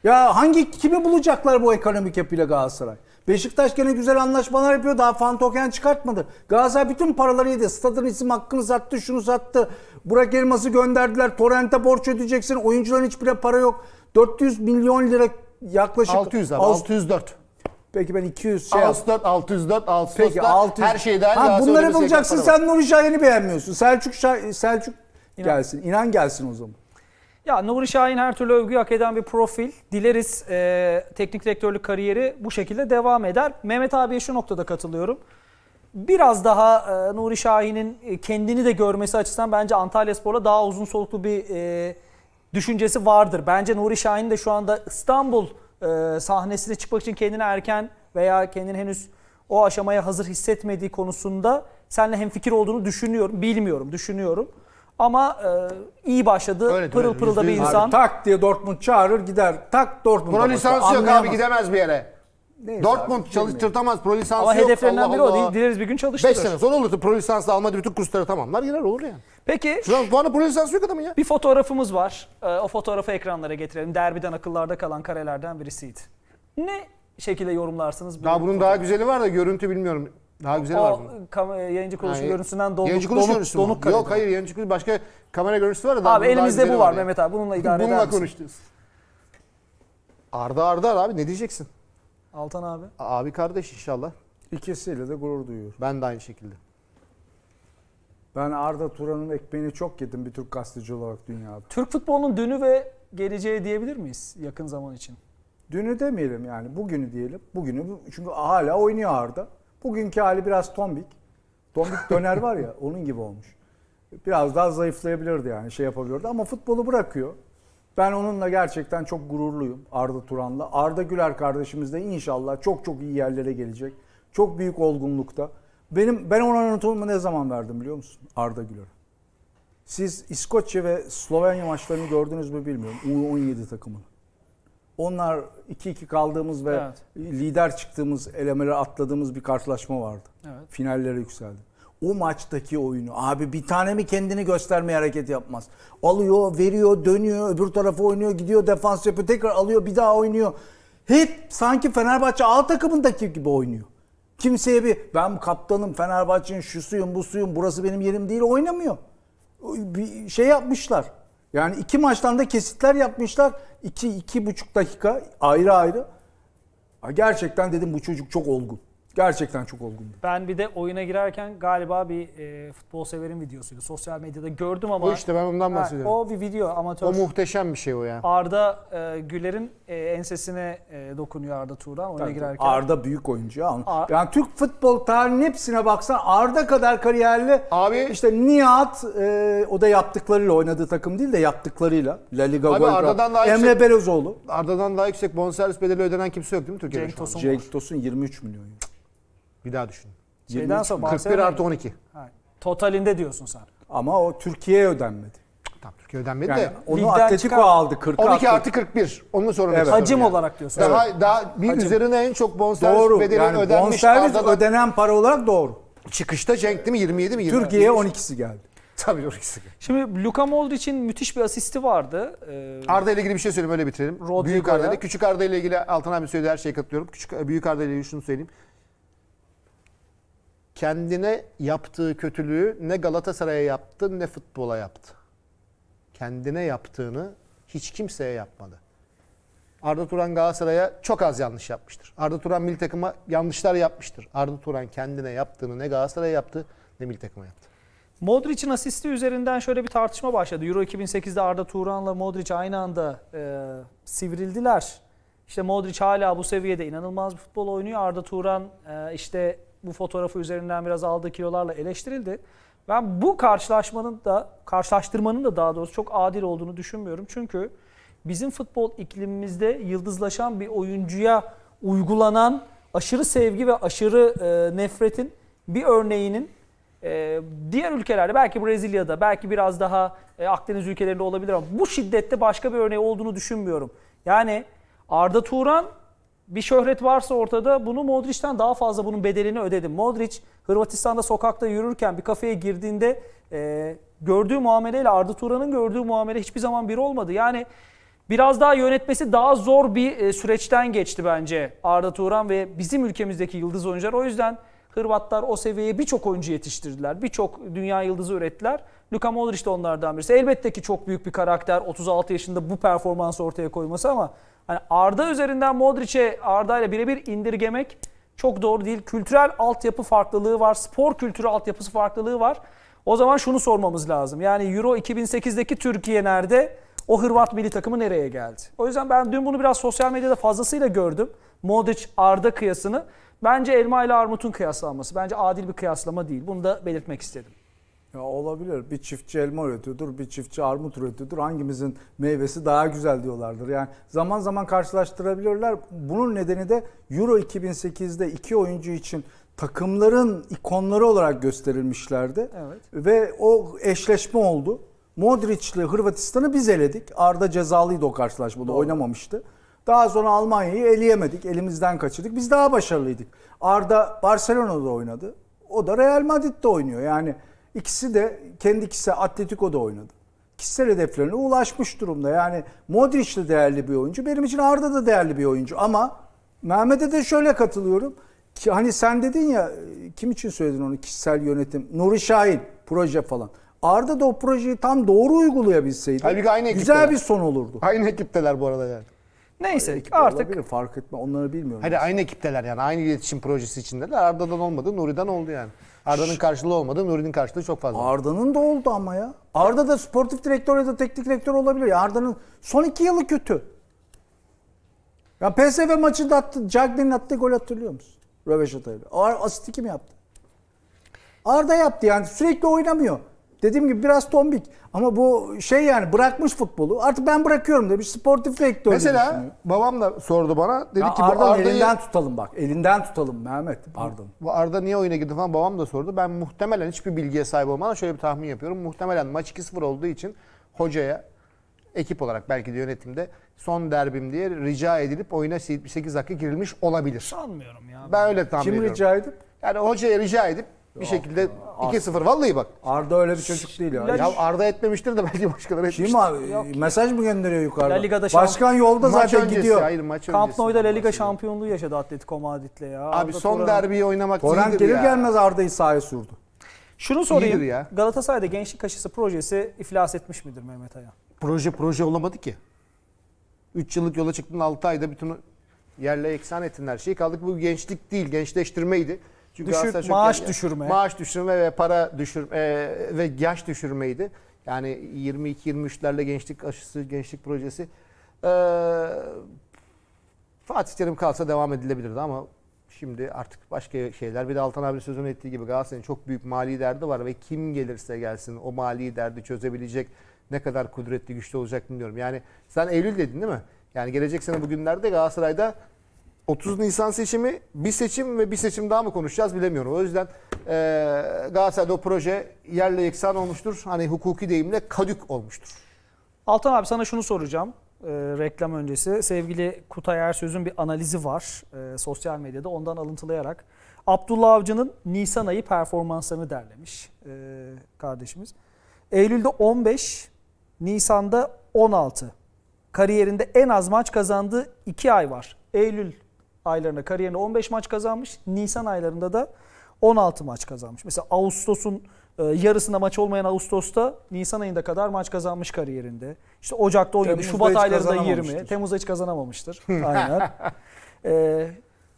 Ya hangi kimi bulacaklar bu ekonomik yapıyla Galatasaray? Beşiktaş gene güzel anlaşmalar yapıyor. Daha fan token çıkartmadı. Galatasaray bütün paraları yedi. Stadın isim hakkını sattı, şunu sattı. Burak Elmas'ı gönderdiler. Torrent'e borç ödeyeceksin. Oyuncuların hiçbir para yok. 400 milyon lira yaklaşık. 600 abi. 604. Peki ben 200 şey 604, 604, 604. Peki 600. Her şey dahil. Ha, bunları şey bulacaksın. Sen Nuri Şahin'i beğenmiyorsun. Selçuk Şah, Selçuk İnan. gelsin. İnan gelsin o zaman. Ya Nuri Şahin her türlü övgü hak eden bir profil. Dileriz e, teknik direktörlük kariyeri bu şekilde devam eder. Mehmet abiye şu noktada katılıyorum. Biraz daha e, Nuri Şahin'in e, kendini de görmesi açısından bence Antalya Spor'la daha uzun soluklu bir e, düşüncesi vardır. Bence Nuri Şahin de şu anda İstanbul e, sahnesine çıkmak için kendini erken veya kendini henüz o aşamaya hazır hissetmediği konusunda seninle hemfikir olduğunu düşünüyorum. Bilmiyorum, düşünüyorum. Ama e, iyi başladı. Öyle pırıl pırıl da bir insan. Abi, tak diye Dortmund çağırır gider. Tak Dortmund. Buna lisansı yok abi gidemez bir yere. Neyse Dortmund abi, çalıştırtamaz. Pro lisansı Ama yok. hedeflerinden biri o değil. Dileriz bir gün çalıştırır. 5 sene sonra olursa pro lisansla Almanya'da bütün kursları tamamlar girer olur yani. Peki. Şu an puanı pro lisansı yok adamın ya. Bir fotoğrafımız var. E, o fotoğrafı ekranlara getirelim. Derbiden akıllarda kalan karelerden birisiydi. Ne şekilde yorumlarsınız? bu Daha bunun fotoğrafı? daha güzeli var da görüntü bilmiyorum. Daha güzel var bunun. Kam- yayıncı kuruluşu yani, görüntüsünden donuk, yayıncı kuruluş donuk, görüntüsü donuk, Yok hayır yayıncı kuruluş başka kamera görüntüsü var da. Abi elimizde bu var, var Mehmet abi bununla idare bununla eder Bununla konuşacağız. Arda Arda abi ne diyeceksin? Altan abi. Abi kardeş inşallah. İkisiyle de gurur duyuyor. Ben de aynı şekilde. Ben Arda Turan'ın ekmeğini çok yedim bir Türk gazeteci olarak dünyada. Türk futbolunun dünü ve geleceği diyebilir miyiz yakın zaman için? Dünü demeyelim yani bugünü diyelim. Bugünü çünkü hala oynuyor Arda. Bugünkü hali biraz tombik. Tombik döner var ya onun gibi olmuş. Biraz daha zayıflayabilirdi yani şey yapabiliyordu ama futbolu bırakıyor. Ben onunla gerçekten çok gururluyum Arda Turan'la. Arda Güler kardeşimiz de inşallah çok çok iyi yerlere gelecek. Çok büyük olgunlukta. Benim ben ona anatomumu ne zaman verdim biliyor musun? Arda Güler? Siz İskoçya ve Slovenya maçlarını gördünüz mü bilmiyorum. U17 takımını. Onlar 2-2 kaldığımız ve evet. lider çıktığımız elemeleri atladığımız bir karşılaşma vardı. Evet. Finallere yükseldi. O maçtaki oyunu abi bir tane mi kendini göstermeye hareket yapmaz. Alıyor, veriyor, dönüyor, öbür tarafa oynuyor, gidiyor defans yapıyor, tekrar alıyor, bir daha oynuyor. Hep sanki Fenerbahçe A takımındaki gibi oynuyor. Kimseye bir ben kaptanım Fenerbahçe'nin şu suyum bu suyum burası benim yerim değil oynamıyor. Bir şey yapmışlar yani iki maçtan da kesitler yapmışlar. İki, iki buçuk dakika ayrı ayrı. gerçekten dedim bu çocuk çok olgun. Gerçekten çok olgun. Ben bir de oyuna girerken galiba bir e, futbol severin videosuydu. Sosyal medyada gördüm ama. O işte ben bundan bahsediyorum. Ha, o bir video amatör. O muhteşem bir şey o yani. Arda e, Güler'in e, ensesine e, dokunuyor Arda Turan oyuna Tabii, girerken. Arda büyük oyuncu ya. Ar- yani Türk futbol tarihinin hepsine baksan Arda kadar kariyerli. Abi işte Nihat e, o da yaptıklarıyla oynadığı takım değil de yaptıklarıyla. La Liga Abi, Golka, Arda'dan daha Emre yüksek, Berezoğlu. Arda'dan daha yüksek bonservis bedeli ödenen kimse yok değil mi Türkiye'de Cenk Tosun, Cenk Tosun 23 milyon. Bir daha düşünün. Şeyden 41 artı 12. Ha, totalinde diyorsun sen. Ama o Türkiye'ye ödenmedi. Tamam Türkiye ödenmedi Yani de. onu Ligden Atletico çıkar- aldı 40 12 artı 41 onu sonra Evet. Hacim yani. olarak diyorsun. Daha, daha bir üzerine en çok bonservis Doğru. bedeli Yani ödenmiş. bonservis Arda'dan- ödenen para olarak doğru. Çıkışta Cenk değil mi? 27 mi? 20? Türkiye'ye 12'si geldi. Tabii orası. Şimdi Luka için müthiş bir asisti vardı. Ee, Arda ile ilgili bir şey söyleyeyim öyle bitirelim. Rodrigo'ya. Büyük Arda ile. Küçük Arda ile ilgili Altan abi söyledi her şeyi katılıyorum. Küçük, büyük Arda ile ilgili şunu söyleyeyim kendine yaptığı kötülüğü ne Galatasaray'a yaptı ne futbola yaptı. Kendine yaptığını hiç kimseye yapmadı. Arda Turan Galatasaray'a çok az yanlış yapmıştır. Arda Turan milli takıma yanlışlar yapmıştır. Arda Turan kendine yaptığını ne Galatasaray'a yaptı ne milli takıma yaptı. Modric'in asisti üzerinden şöyle bir tartışma başladı. Euro 2008'de Arda Turan'la Modric aynı anda e, sivrildiler. İşte Modric hala bu seviyede inanılmaz bir futbol oynuyor. Arda Turan e, işte bu fotoğrafı üzerinden biraz aldığı kilolarla eleştirildi. Ben bu karşılaşmanın da karşılaştırmanın da daha doğrusu çok adil olduğunu düşünmüyorum. Çünkü bizim futbol iklimimizde yıldızlaşan bir oyuncuya uygulanan aşırı sevgi ve aşırı e, nefretin bir örneğinin e, diğer ülkelerde belki Brezilya'da belki biraz daha e, Akdeniz ülkelerinde olabilir ama bu şiddette başka bir örneği olduğunu düşünmüyorum. Yani Arda Turan bir şöhret varsa ortada bunu Modric'ten daha fazla bunun bedelini ödedim. Modric Hırvatistan'da sokakta yürürken bir kafeye girdiğinde e, gördüğü muameleyle Arda Turan'ın gördüğü muamele hiçbir zaman bir olmadı. Yani biraz daha yönetmesi daha zor bir e, süreçten geçti bence Arda Turan ve bizim ülkemizdeki yıldız oyuncular. O yüzden Hırvatlar o seviyeye birçok oyuncu yetiştirdiler. Birçok dünya yıldızı ürettiler. Luka Modric de onlardan birisi. Elbette ki çok büyük bir karakter 36 yaşında bu performansı ortaya koyması ama hani Arda üzerinden Modric'e Arda ile birebir indirgemek çok doğru değil. Kültürel altyapı farklılığı var. Spor kültürü altyapısı farklılığı var. O zaman şunu sormamız lazım. Yani Euro 2008'deki Türkiye nerede? O Hırvat milli takımı nereye geldi? O yüzden ben dün bunu biraz sosyal medyada fazlasıyla gördüm. Modric Arda kıyasını. Bence elma ile armutun kıyaslanması. Bence adil bir kıyaslama değil. Bunu da belirtmek istedim. Ya olabilir. Bir çiftçi elma üretiyordur, bir çiftçi armut üretiyordur. Hangimizin meyvesi daha güzel diyorlardır. Yani zaman zaman karşılaştırabilirler. Bunun nedeni de Euro 2008'de iki oyuncu için takımların ikonları olarak gösterilmişlerdi. Evet. Ve o eşleşme oldu. Modric ile Hırvatistan'ı biz eledik. Arda cezalıydı o karşılaşmada. Doğru. Oynamamıştı. Daha sonra Almanya'yı eleyemedik. Elimizden kaçırdık. Biz daha başarılıydık. Arda Barcelona'da oynadı. O da Real Madrid'de oynuyor. Yani İkisi de kendi kişisel Atletico'da oynadı. Kişisel hedeflerine ulaşmış durumda. Yani Modric de değerli bir oyuncu. Benim için Arda da değerli bir oyuncu. Ama Mehmet'e de şöyle katılıyorum. Ki hani sen dedin ya kim için söyledin onu kişisel yönetim? Nuri Şahin proje falan. Arda da o projeyi tam doğru uygulayabilseydi Halbuki aynı ekipteler. güzel bir son olurdu. Aynı ekipteler bu arada yani. Neyse Ekip artık olabilir, fark etme onları bilmiyorum. Hayır aynı ekipteler yani aynı iletişim projesi içindeler. Arda'dan olmadı Nuri'den oldu yani. Arda'nın karşılığı olmadı. Nuri'nin karşılığı çok fazla. Arda'nın da oldu ama ya. Arda da sportif direktör ya da teknik direktör olabilir. Arda'nın son iki yılı kötü. Ya PSV maçı da attı. Cagney'in attığı gol hatırlıyor musun? Röveşatayla. Asisti kim yaptı? Arda yaptı yani sürekli oynamıyor. Dediğim gibi biraz tombik ama bu şey yani bırakmış futbolu. Artık ben bırakıyorum demiş sportif direktör. Mesela babam da sordu bana. Dedi ya ki Arda Arda'yı... elinden tutalım bak. Elinden tutalım Mehmet. Pardon. Bu Arda niye oyuna girdi falan babam da sordu. Ben muhtemelen hiçbir bilgiye sahip olmadan şöyle bir tahmin yapıyorum. Muhtemelen maç 2-0 olduğu için hocaya ekip olarak belki de yönetimde son derbim diye rica edilip oyuna 8 dakika girilmiş olabilir. Sanmıyorum ya. Ben öyle tahmin Kim ediyorum. Kim rica edip? Yani hocaya rica edip bir şekilde 2-0 vallahi bak. Arda öyle bir çocuk değil ya. Ya Arda etmemiştir de belki başkaları etmiştir. Kim abi? Yok. Mesaj mı gönderiyor yukarıda? La Liga'da Başkan yolda Maç zaten öncesi, gidiyor. hayır maç öncesi. Camp Nou'da La Liga şampiyonluğu yaşadı Atletico Madrid'le ya. Abi Arda son Turan- derbiyi oynamak Koran değildir gelir ya. gelmez Arda'yı sahaya sürdü. Şunu sorayım. ya. Galatasaray'da gençlik aşısı projesi iflas etmiş midir Mehmet Aya? Proje proje olamadı ki. 3 yıllık yola çıktın 6 ayda bütün yerle eksan ettin her şeyi. Kaldık bu gençlik değil, gençleştirmeydi. Çünkü Düşür, maaş yani, düşürme. Maaş düşürme ve para düşürme ve yaş düşürmeydi. Yani 22-23'lerle gençlik aşısı, gençlik projesi. Ee, Fatih Terim kalsa devam edilebilirdi ama şimdi artık başka şeyler. Bir de Altan abi sözünü ettiği gibi Galatasaray'ın çok büyük mali derdi var ve kim gelirse gelsin o mali derdi çözebilecek ne kadar kudretli güçlü olacak bilmiyorum. Yani sen Eylül dedin değil mi? Yani gelecek sene bugünlerde Galatasaray'da 30 Nisan seçimi bir seçim ve bir seçim daha mı konuşacağız bilemiyorum. O yüzden e, Galatasaray'da o proje yerle yeksan olmuştur. Hani hukuki deyimle kadük olmuştur. Altan abi sana şunu soracağım e, reklam öncesi. Sevgili Kutay Ersöz'ün bir analizi var e, sosyal medyada ondan alıntılayarak. Abdullah Avcı'nın Nisan ayı performanslarını derlemiş e, kardeşimiz. Eylül'de 15, Nisan'da 16. Kariyerinde en az maç kazandığı 2 ay var. Eylül aylarında kariyerinde 15 maç kazanmış. Nisan aylarında da 16 maç kazanmış. Mesela Ağustos'un e, yarısında maç olmayan Ağustos'ta Nisan ayında kadar maç kazanmış kariyerinde. İşte Ocak'ta 17, Temmuz'da Şubat aylarında 20, Temmuz'da hiç kazanamamıştır. Aynen. ee,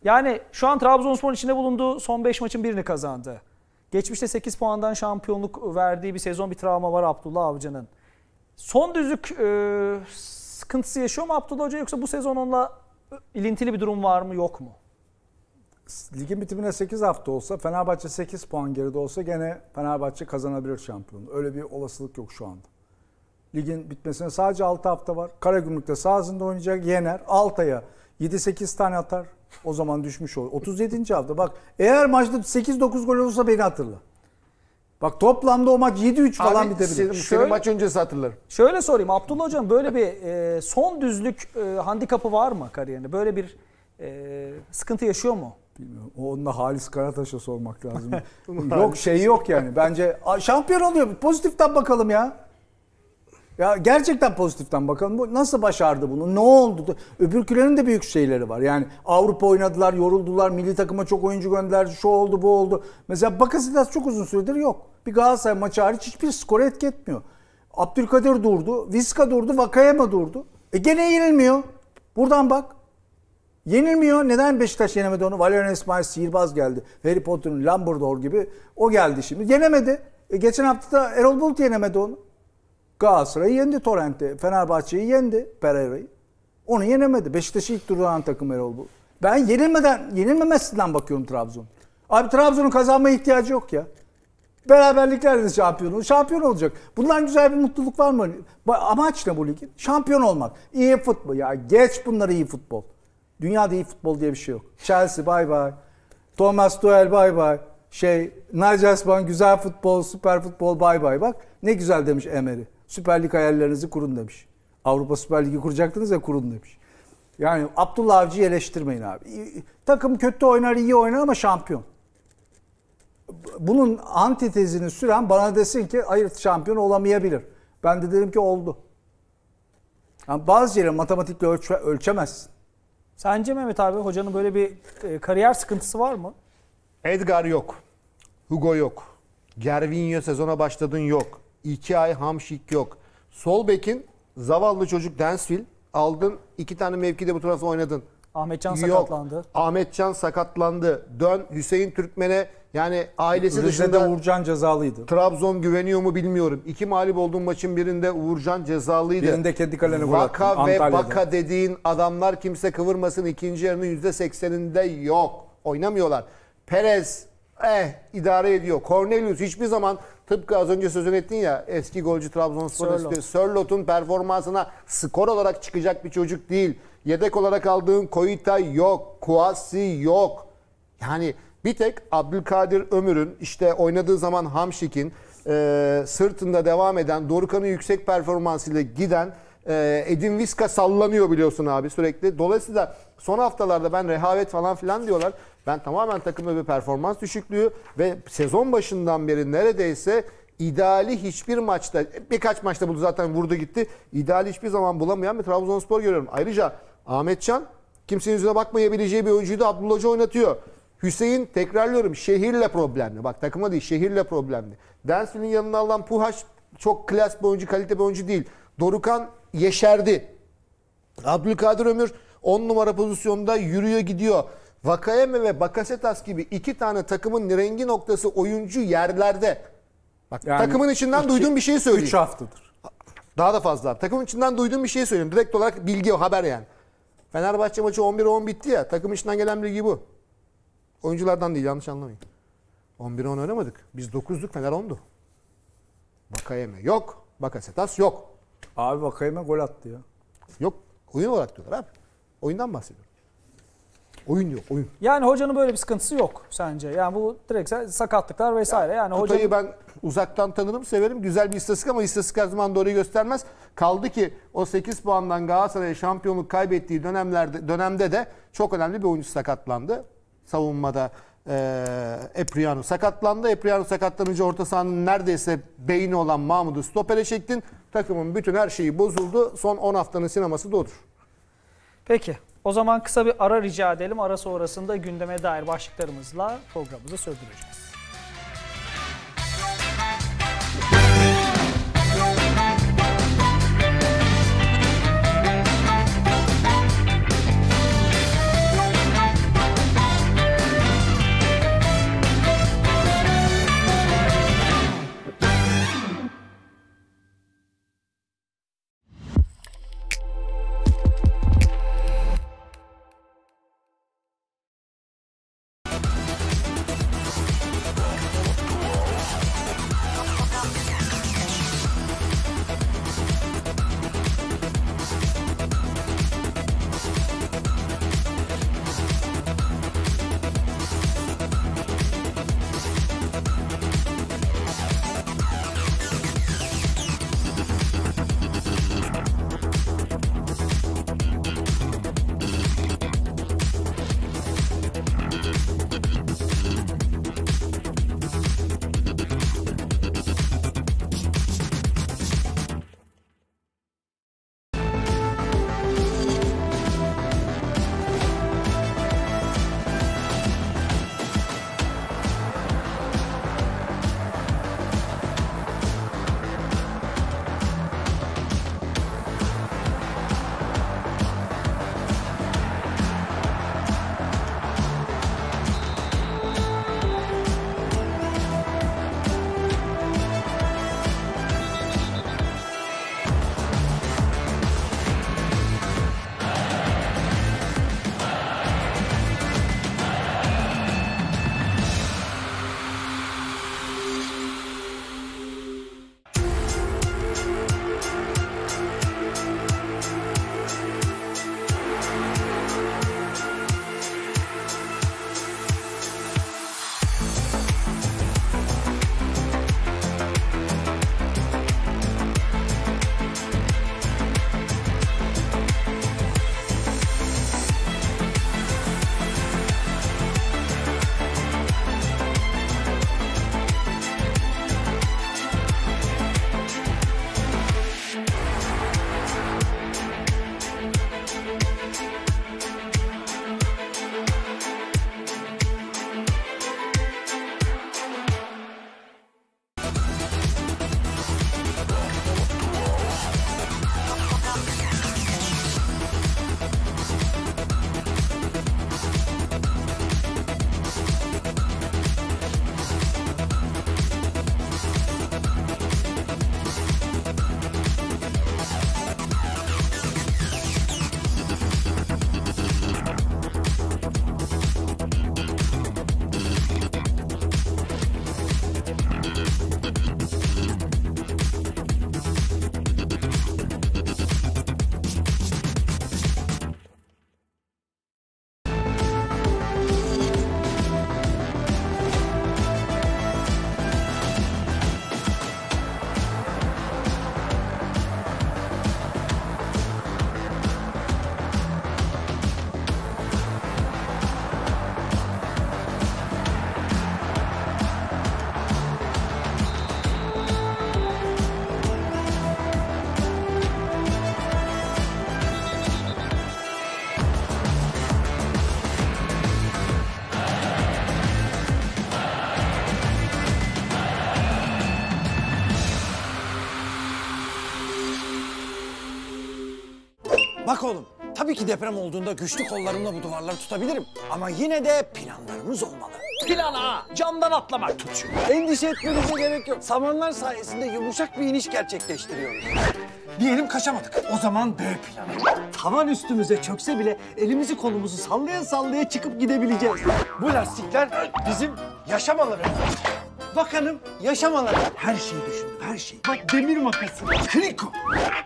yani şu an Trabzonspor içinde bulunduğu son 5 maçın birini kazandı. Geçmişte 8 puandan şampiyonluk verdiği bir sezon bir travma var Abdullah Avcı'nın. Son düzük e, sıkıntısı yaşıyor mu Abdullah Hoca yoksa bu sezon onunla ilintili bir durum var mı yok mu? Ligin bitimine 8 hafta olsa Fenerbahçe 8 puan geride olsa gene Fenerbahçe kazanabilir şampiyonu. Öyle bir olasılık yok şu anda. Ligin bitmesine sadece 6 hafta var. Karagümrük de sahasında oynayacak yener. Altay'a 7-8 tane atar. O zaman düşmüş olur. 37. hafta bak eğer maçta 8-9 gol olursa beni hatırla. Bak toplamda o maç 7-3 falan bitebilir. Şöyle- maç öncesi hatırlarım. Şöyle sorayım Abdullah Hocam böyle bir e, son düzlük e, handikapı var mı kariyerinde? Böyle bir e, sıkıntı yaşıyor mu? Bilmiyorum. O onunla Halis Karataş'a sormak lazım. yok şey yok yani. Bence şampiyon oluyor. Pozitiften bakalım ya. Ya gerçekten pozitiften bakalım. Bu nasıl başardı bunu? Ne oldu? Öbürkülerin de büyük şeyleri var. Yani Avrupa oynadılar, yoruldular. Milli takıma çok oyuncu gönderdi. Şu oldu, bu oldu. Mesela Bakasitas çok uzun süredir yok. Bir Galatasaray maçı hariç hiçbir skoru etki etmiyor. Abdülkadir durdu. Viska durdu. Vakayema durdu. E gene yenilmiyor. Buradan bak. Yenilmiyor. Neden Beşiktaş yenemedi onu? Valerian İsmail sihirbaz geldi. Harry Potter'ın Lamberdor gibi. O geldi şimdi. Yenemedi. E geçen hafta da Erol Bulut yenemedi onu. Galatasaray'ı yendi Torrent'te. Fenerbahçe'yi yendi Pereira'yı. Onu yenemedi. Beşiktaş'ı ilk duran takım Erol bu. Ben yenilmeden, yenilmemesinden bakıyorum Trabzon. Abi Trabzon'un kazanmaya ihtiyacı yok ya. Beraberliklerle de şampiyon Şampiyon olacak. Bundan güzel bir mutluluk var mı? Amaç ne bu ligin? Şampiyon olmak. İyi futbol. Ya geç bunları iyi futbol. Dünyada iyi futbol diye bir şey yok. Chelsea bay bay. Thomas Tuchel bay bay. Şey, Nigel güzel futbol, süper futbol bay bay. Bak ne güzel demiş Emery. Süper Lig hayallerinizi kurun demiş. Avrupa Süper Ligi kuracaktınız ya kurun demiş. Yani Abdullah Avcı'yı eleştirmeyin abi. Takım kötü oynar, iyi oynar ama şampiyon. Bunun antitezini süren bana desin ki hayır şampiyon olamayabilir. Ben de dedim ki oldu. Yani bazı yerleri matematikle ölçe, ölçemezsin. Sence Mehmet abi hocanın böyle bir e, kariyer sıkıntısı var mı? Edgar yok. Hugo yok. Gervinho sezona başladın yok. 2 ay Hamşik yok. Sol bekin zavallı çocuk Densville aldın. iki tane mevkide bu tarafta oynadın. Ahmetcan sakatlandı. Ahmetcan sakatlandı. Dön Hüseyin Türkmen'e yani ailesi Rize'de dışında Uğurcan cezalıydı. Trabzon güveniyor mu bilmiyorum. İki mağlup olduğum maçın birinde Uğurcan cezalıydı. Birinde kendi kalene gol Vaka ve Antalya'da. Baka dediğin adamlar kimse kıvırmasın. ikinci yarının %80'inde yok. Oynamıyorlar. Perez eh idare ediyor. Cornelius hiçbir zaman tıpkı az önce sözünü ettin ya eski golcü Trabzonspor'un Sörlot'un performansına skor olarak çıkacak bir çocuk değil. Yedek olarak aldığın Koita yok. Kuasi yok. Yani bir tek Abdülkadir Ömür'ün işte oynadığı zaman Hamşik'in e, sırtında devam eden Dorukan'ın yüksek performansıyla giden e, Edin Viska sallanıyor biliyorsun abi sürekli. Dolayısıyla son haftalarda ben rehavet falan filan diyorlar. Ben tamamen takımda bir performans düşüklüğü ve sezon başından beri neredeyse ideali hiçbir maçta birkaç maçta bunu zaten vurdu gitti. İdeali hiçbir zaman bulamayan bir Trabzonspor görüyorum. Ayrıca Ahmetcan kimsenin yüzüne bakmayabileceği bir oyuncuyu da Abdullah Hoca oynatıyor. Hüseyin tekrarlıyorum şehirle problemli. Bak takıma değil şehirle problemli. Densfield'in yanına alınan Puhaç çok klas bir oyuncu, kalite bir oyuncu değil. Dorukan yeşerdi. Abdülkadir Ömür 10 numara pozisyonda yürüyor gidiyor. Vakayeme ve Bakasetas gibi iki tane takımın rengi noktası oyuncu yerlerde. Bak yani takımın içinden iki, duyduğum bir şeyi söyleyeyim. 3 haftadır. Daha da fazla. Takımın içinden duyduğum bir şeyi söyleyeyim. Direkt olarak bilgi o haber yani. Fenerbahçe maçı 11-10 bitti ya. Takım içinden gelen bilgi bu. Oyunculardan değil yanlış anlamayın. 11-10 oynamadık. Biz 9'luk Fener 10'du. Bakayeme yok. Bakasetas yok. Abi Bakayeme gol attı ya. Yok. Oyun olarak diyorlar abi. Oyundan bahsediyorum. Oyun yok oyun. Yani hocanın böyle bir sıkıntısı yok sence. Yani bu direkt sakatlıklar vesaire. Ya, yani hocayı ben uzaktan tanırım severim. Güzel bir istatistik ama istatistik her zaman doğruyu göstermez. Kaldı ki o 8 puandan Galatasaray'a şampiyonluk kaybettiği dönemlerde dönemde de çok önemli bir oyuncu sakatlandı. Savunmada e, Epriano sakatlandı. Epriano sakatlanınca orta sahanın neredeyse beyni olan Mahmut'u stopere çektin. Takımın bütün her şeyi bozuldu. Son 10 haftanın sineması da odur. Peki. O zaman kısa bir ara rica edelim. Ara sonrasında gündeme dair başlıklarımızla programımızı sürdüreceğiz. Tabii ki deprem olduğunda güçlü kollarımla bu duvarları tutabilirim. Ama yine de planlarımız olmalı. Plana camdan atlamak tutuyor. Endişe etmenize gerek yok. Samanlar sayesinde yumuşak bir iniş gerçekleştiriyoruz. Diyelim kaçamadık. O zaman B planı. Tavan üstümüze çökse bile elimizi kolumuzu sallaya sallaya çıkıp gidebileceğiz. Bu lastikler bizim yaşam alanımız. Bakalım yaşam alanı. Her şeyi düşündüm, her şeyi. Bak demir makası. Kriko.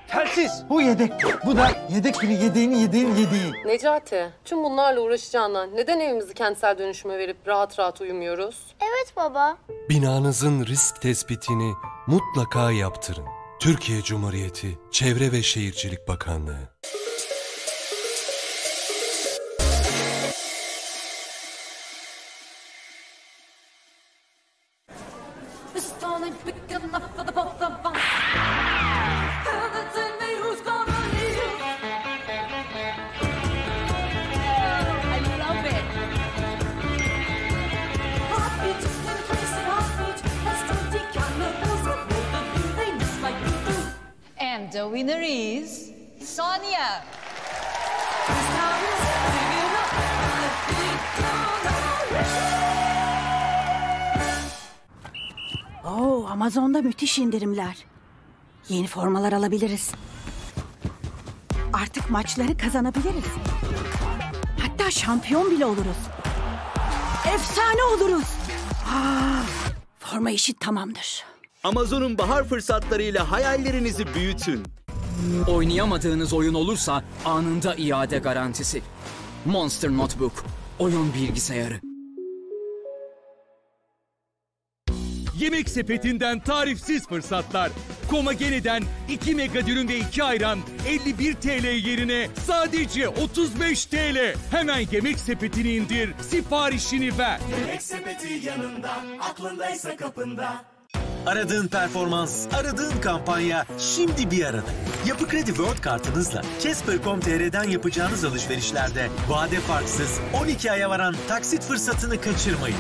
Telsiz. Bu yedek. Bu da yedek biri yedeğin yedeğin yedeği. Necati, tüm bunlarla uğraşacağına neden evimizi kentsel dönüşüme verip rahat rahat uyumuyoruz? Evet baba. Binanızın risk tespitini mutlaka yaptırın. Türkiye Cumhuriyeti Çevre ve Şehircilik Bakanlığı winner is Sonia. Oo, Amazon'da müthiş indirimler. Yeni formalar alabiliriz. Artık maçları kazanabiliriz. Hatta şampiyon bile oluruz. Efsane oluruz. Aa, ah, forma işi tamamdır. Amazon'un bahar fırsatlarıyla hayallerinizi büyütün. Oynayamadığınız oyun olursa anında iade garantisi. Monster Notebook, oyun bilgisayarı. Yemek sepetinden tarifsiz fırsatlar. Koma Komagene'den 2 mega dürüm ve 2 ayran 51 TL yerine sadece 35 TL. Hemen yemek sepetini indir, siparişini ver. Yemek sepeti yanında, aklındaysa kapında. Aradığın performans, aradığın kampanya şimdi bir arada. Yapı Kredi World kartınızla Casper.com.tr'den yapacağınız alışverişlerde vade farksız 12 aya varan taksit fırsatını kaçırmayın.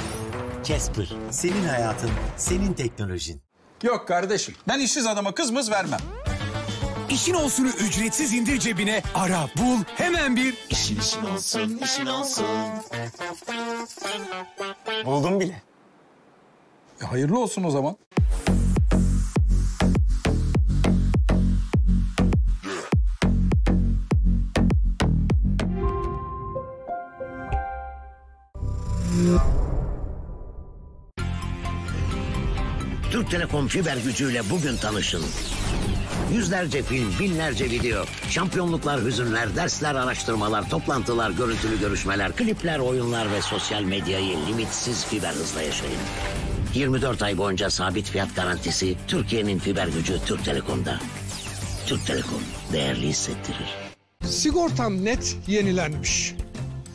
Casper, senin hayatın, senin teknolojin. Yok kardeşim ben işsiz adama kız mız vermem. İşin olsunu ücretsiz indir cebine. Ara, bul, hemen bir... İşin işin olsun, işin olsun. Buldum bile. E, hayırlı olsun o zaman. Türk Telekom fiber gücüyle bugün tanışın. Yüzlerce film, binlerce video, şampiyonluklar, hüzünler, dersler, araştırmalar, toplantılar, görüntülü görüşmeler, klipler, oyunlar ve sosyal medyayı limitsiz fiber hızla yaşayın. 24 ay boyunca sabit fiyat garantisi Türkiye'nin fiber gücü Türk Telekom'da. Türk Telekom değerli hissettirir. Sigortam net yenilenmiş.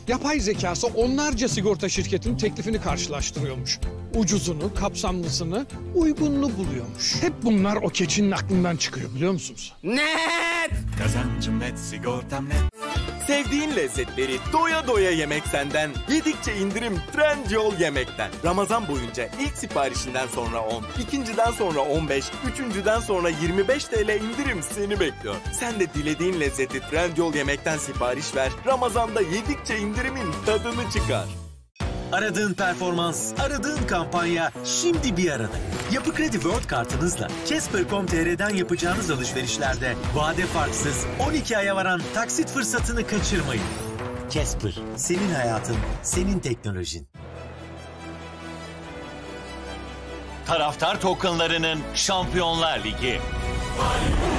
Yapay zekası onlarca sigorta şirketinin teklifini karşılaştırıyormuş ucuzunu, kapsamlısını, uygununu buluyormuş. Hep bunlar o keçinin aklından çıkıyor biliyor musunuz? Net! Kazancım net, sigortam net. Sevdiğin lezzetleri doya doya yemek senden. Yedikçe indirim Trendyol yemekten. Ramazan boyunca ilk siparişinden sonra 10, ikinciden sonra 15, üçüncüden sonra 25 TL indirim seni bekliyor. Sen de dilediğin lezzeti Trendyol yemekten sipariş ver. Ramazanda yedikçe indirimin tadını çıkar. Aradığın performans, aradığın kampanya şimdi bir arada. Yapı Kredi World kartınızla Casper.com.tr'den yapacağınız alışverişlerde vade farksız 12 aya varan taksit fırsatını kaçırmayın. Casper, senin hayatın, senin teknolojin. Taraftar tokenlarının Şampiyonlar Ligi. Hayır.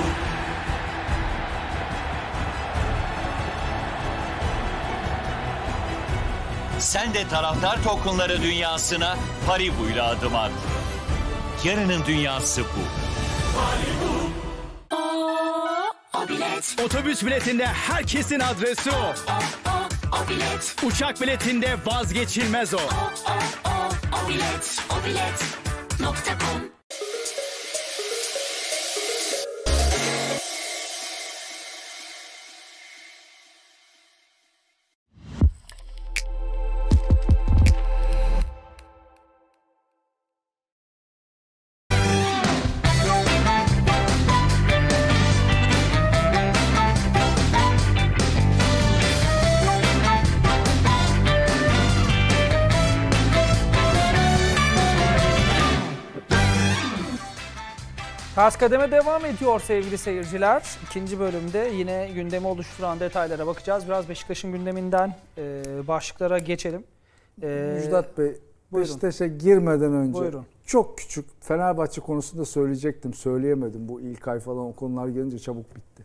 sen de taraftar tokenları dünyasına Paribu'yla adım at. Yarının dünyası bu. O bilet. Otobüs biletinde herkesin adresi o. O, o bilet. Uçak biletinde vazgeçilmez o. O, o, o, o bilet. O bilet. Nokta com. Ters kademe devam ediyor sevgili seyirciler. İkinci bölümde yine gündemi oluşturan detaylara bakacağız. Biraz Beşiktaş'ın gündeminden e, başlıklara geçelim. E, Müjdat Bey, buyurun. Beşiktaş'a girmeden önce buyurun. çok küçük Fenerbahçe konusunda söyleyecektim. Söyleyemedim. Bu ilk ay falan o konular gelince çabuk bitti.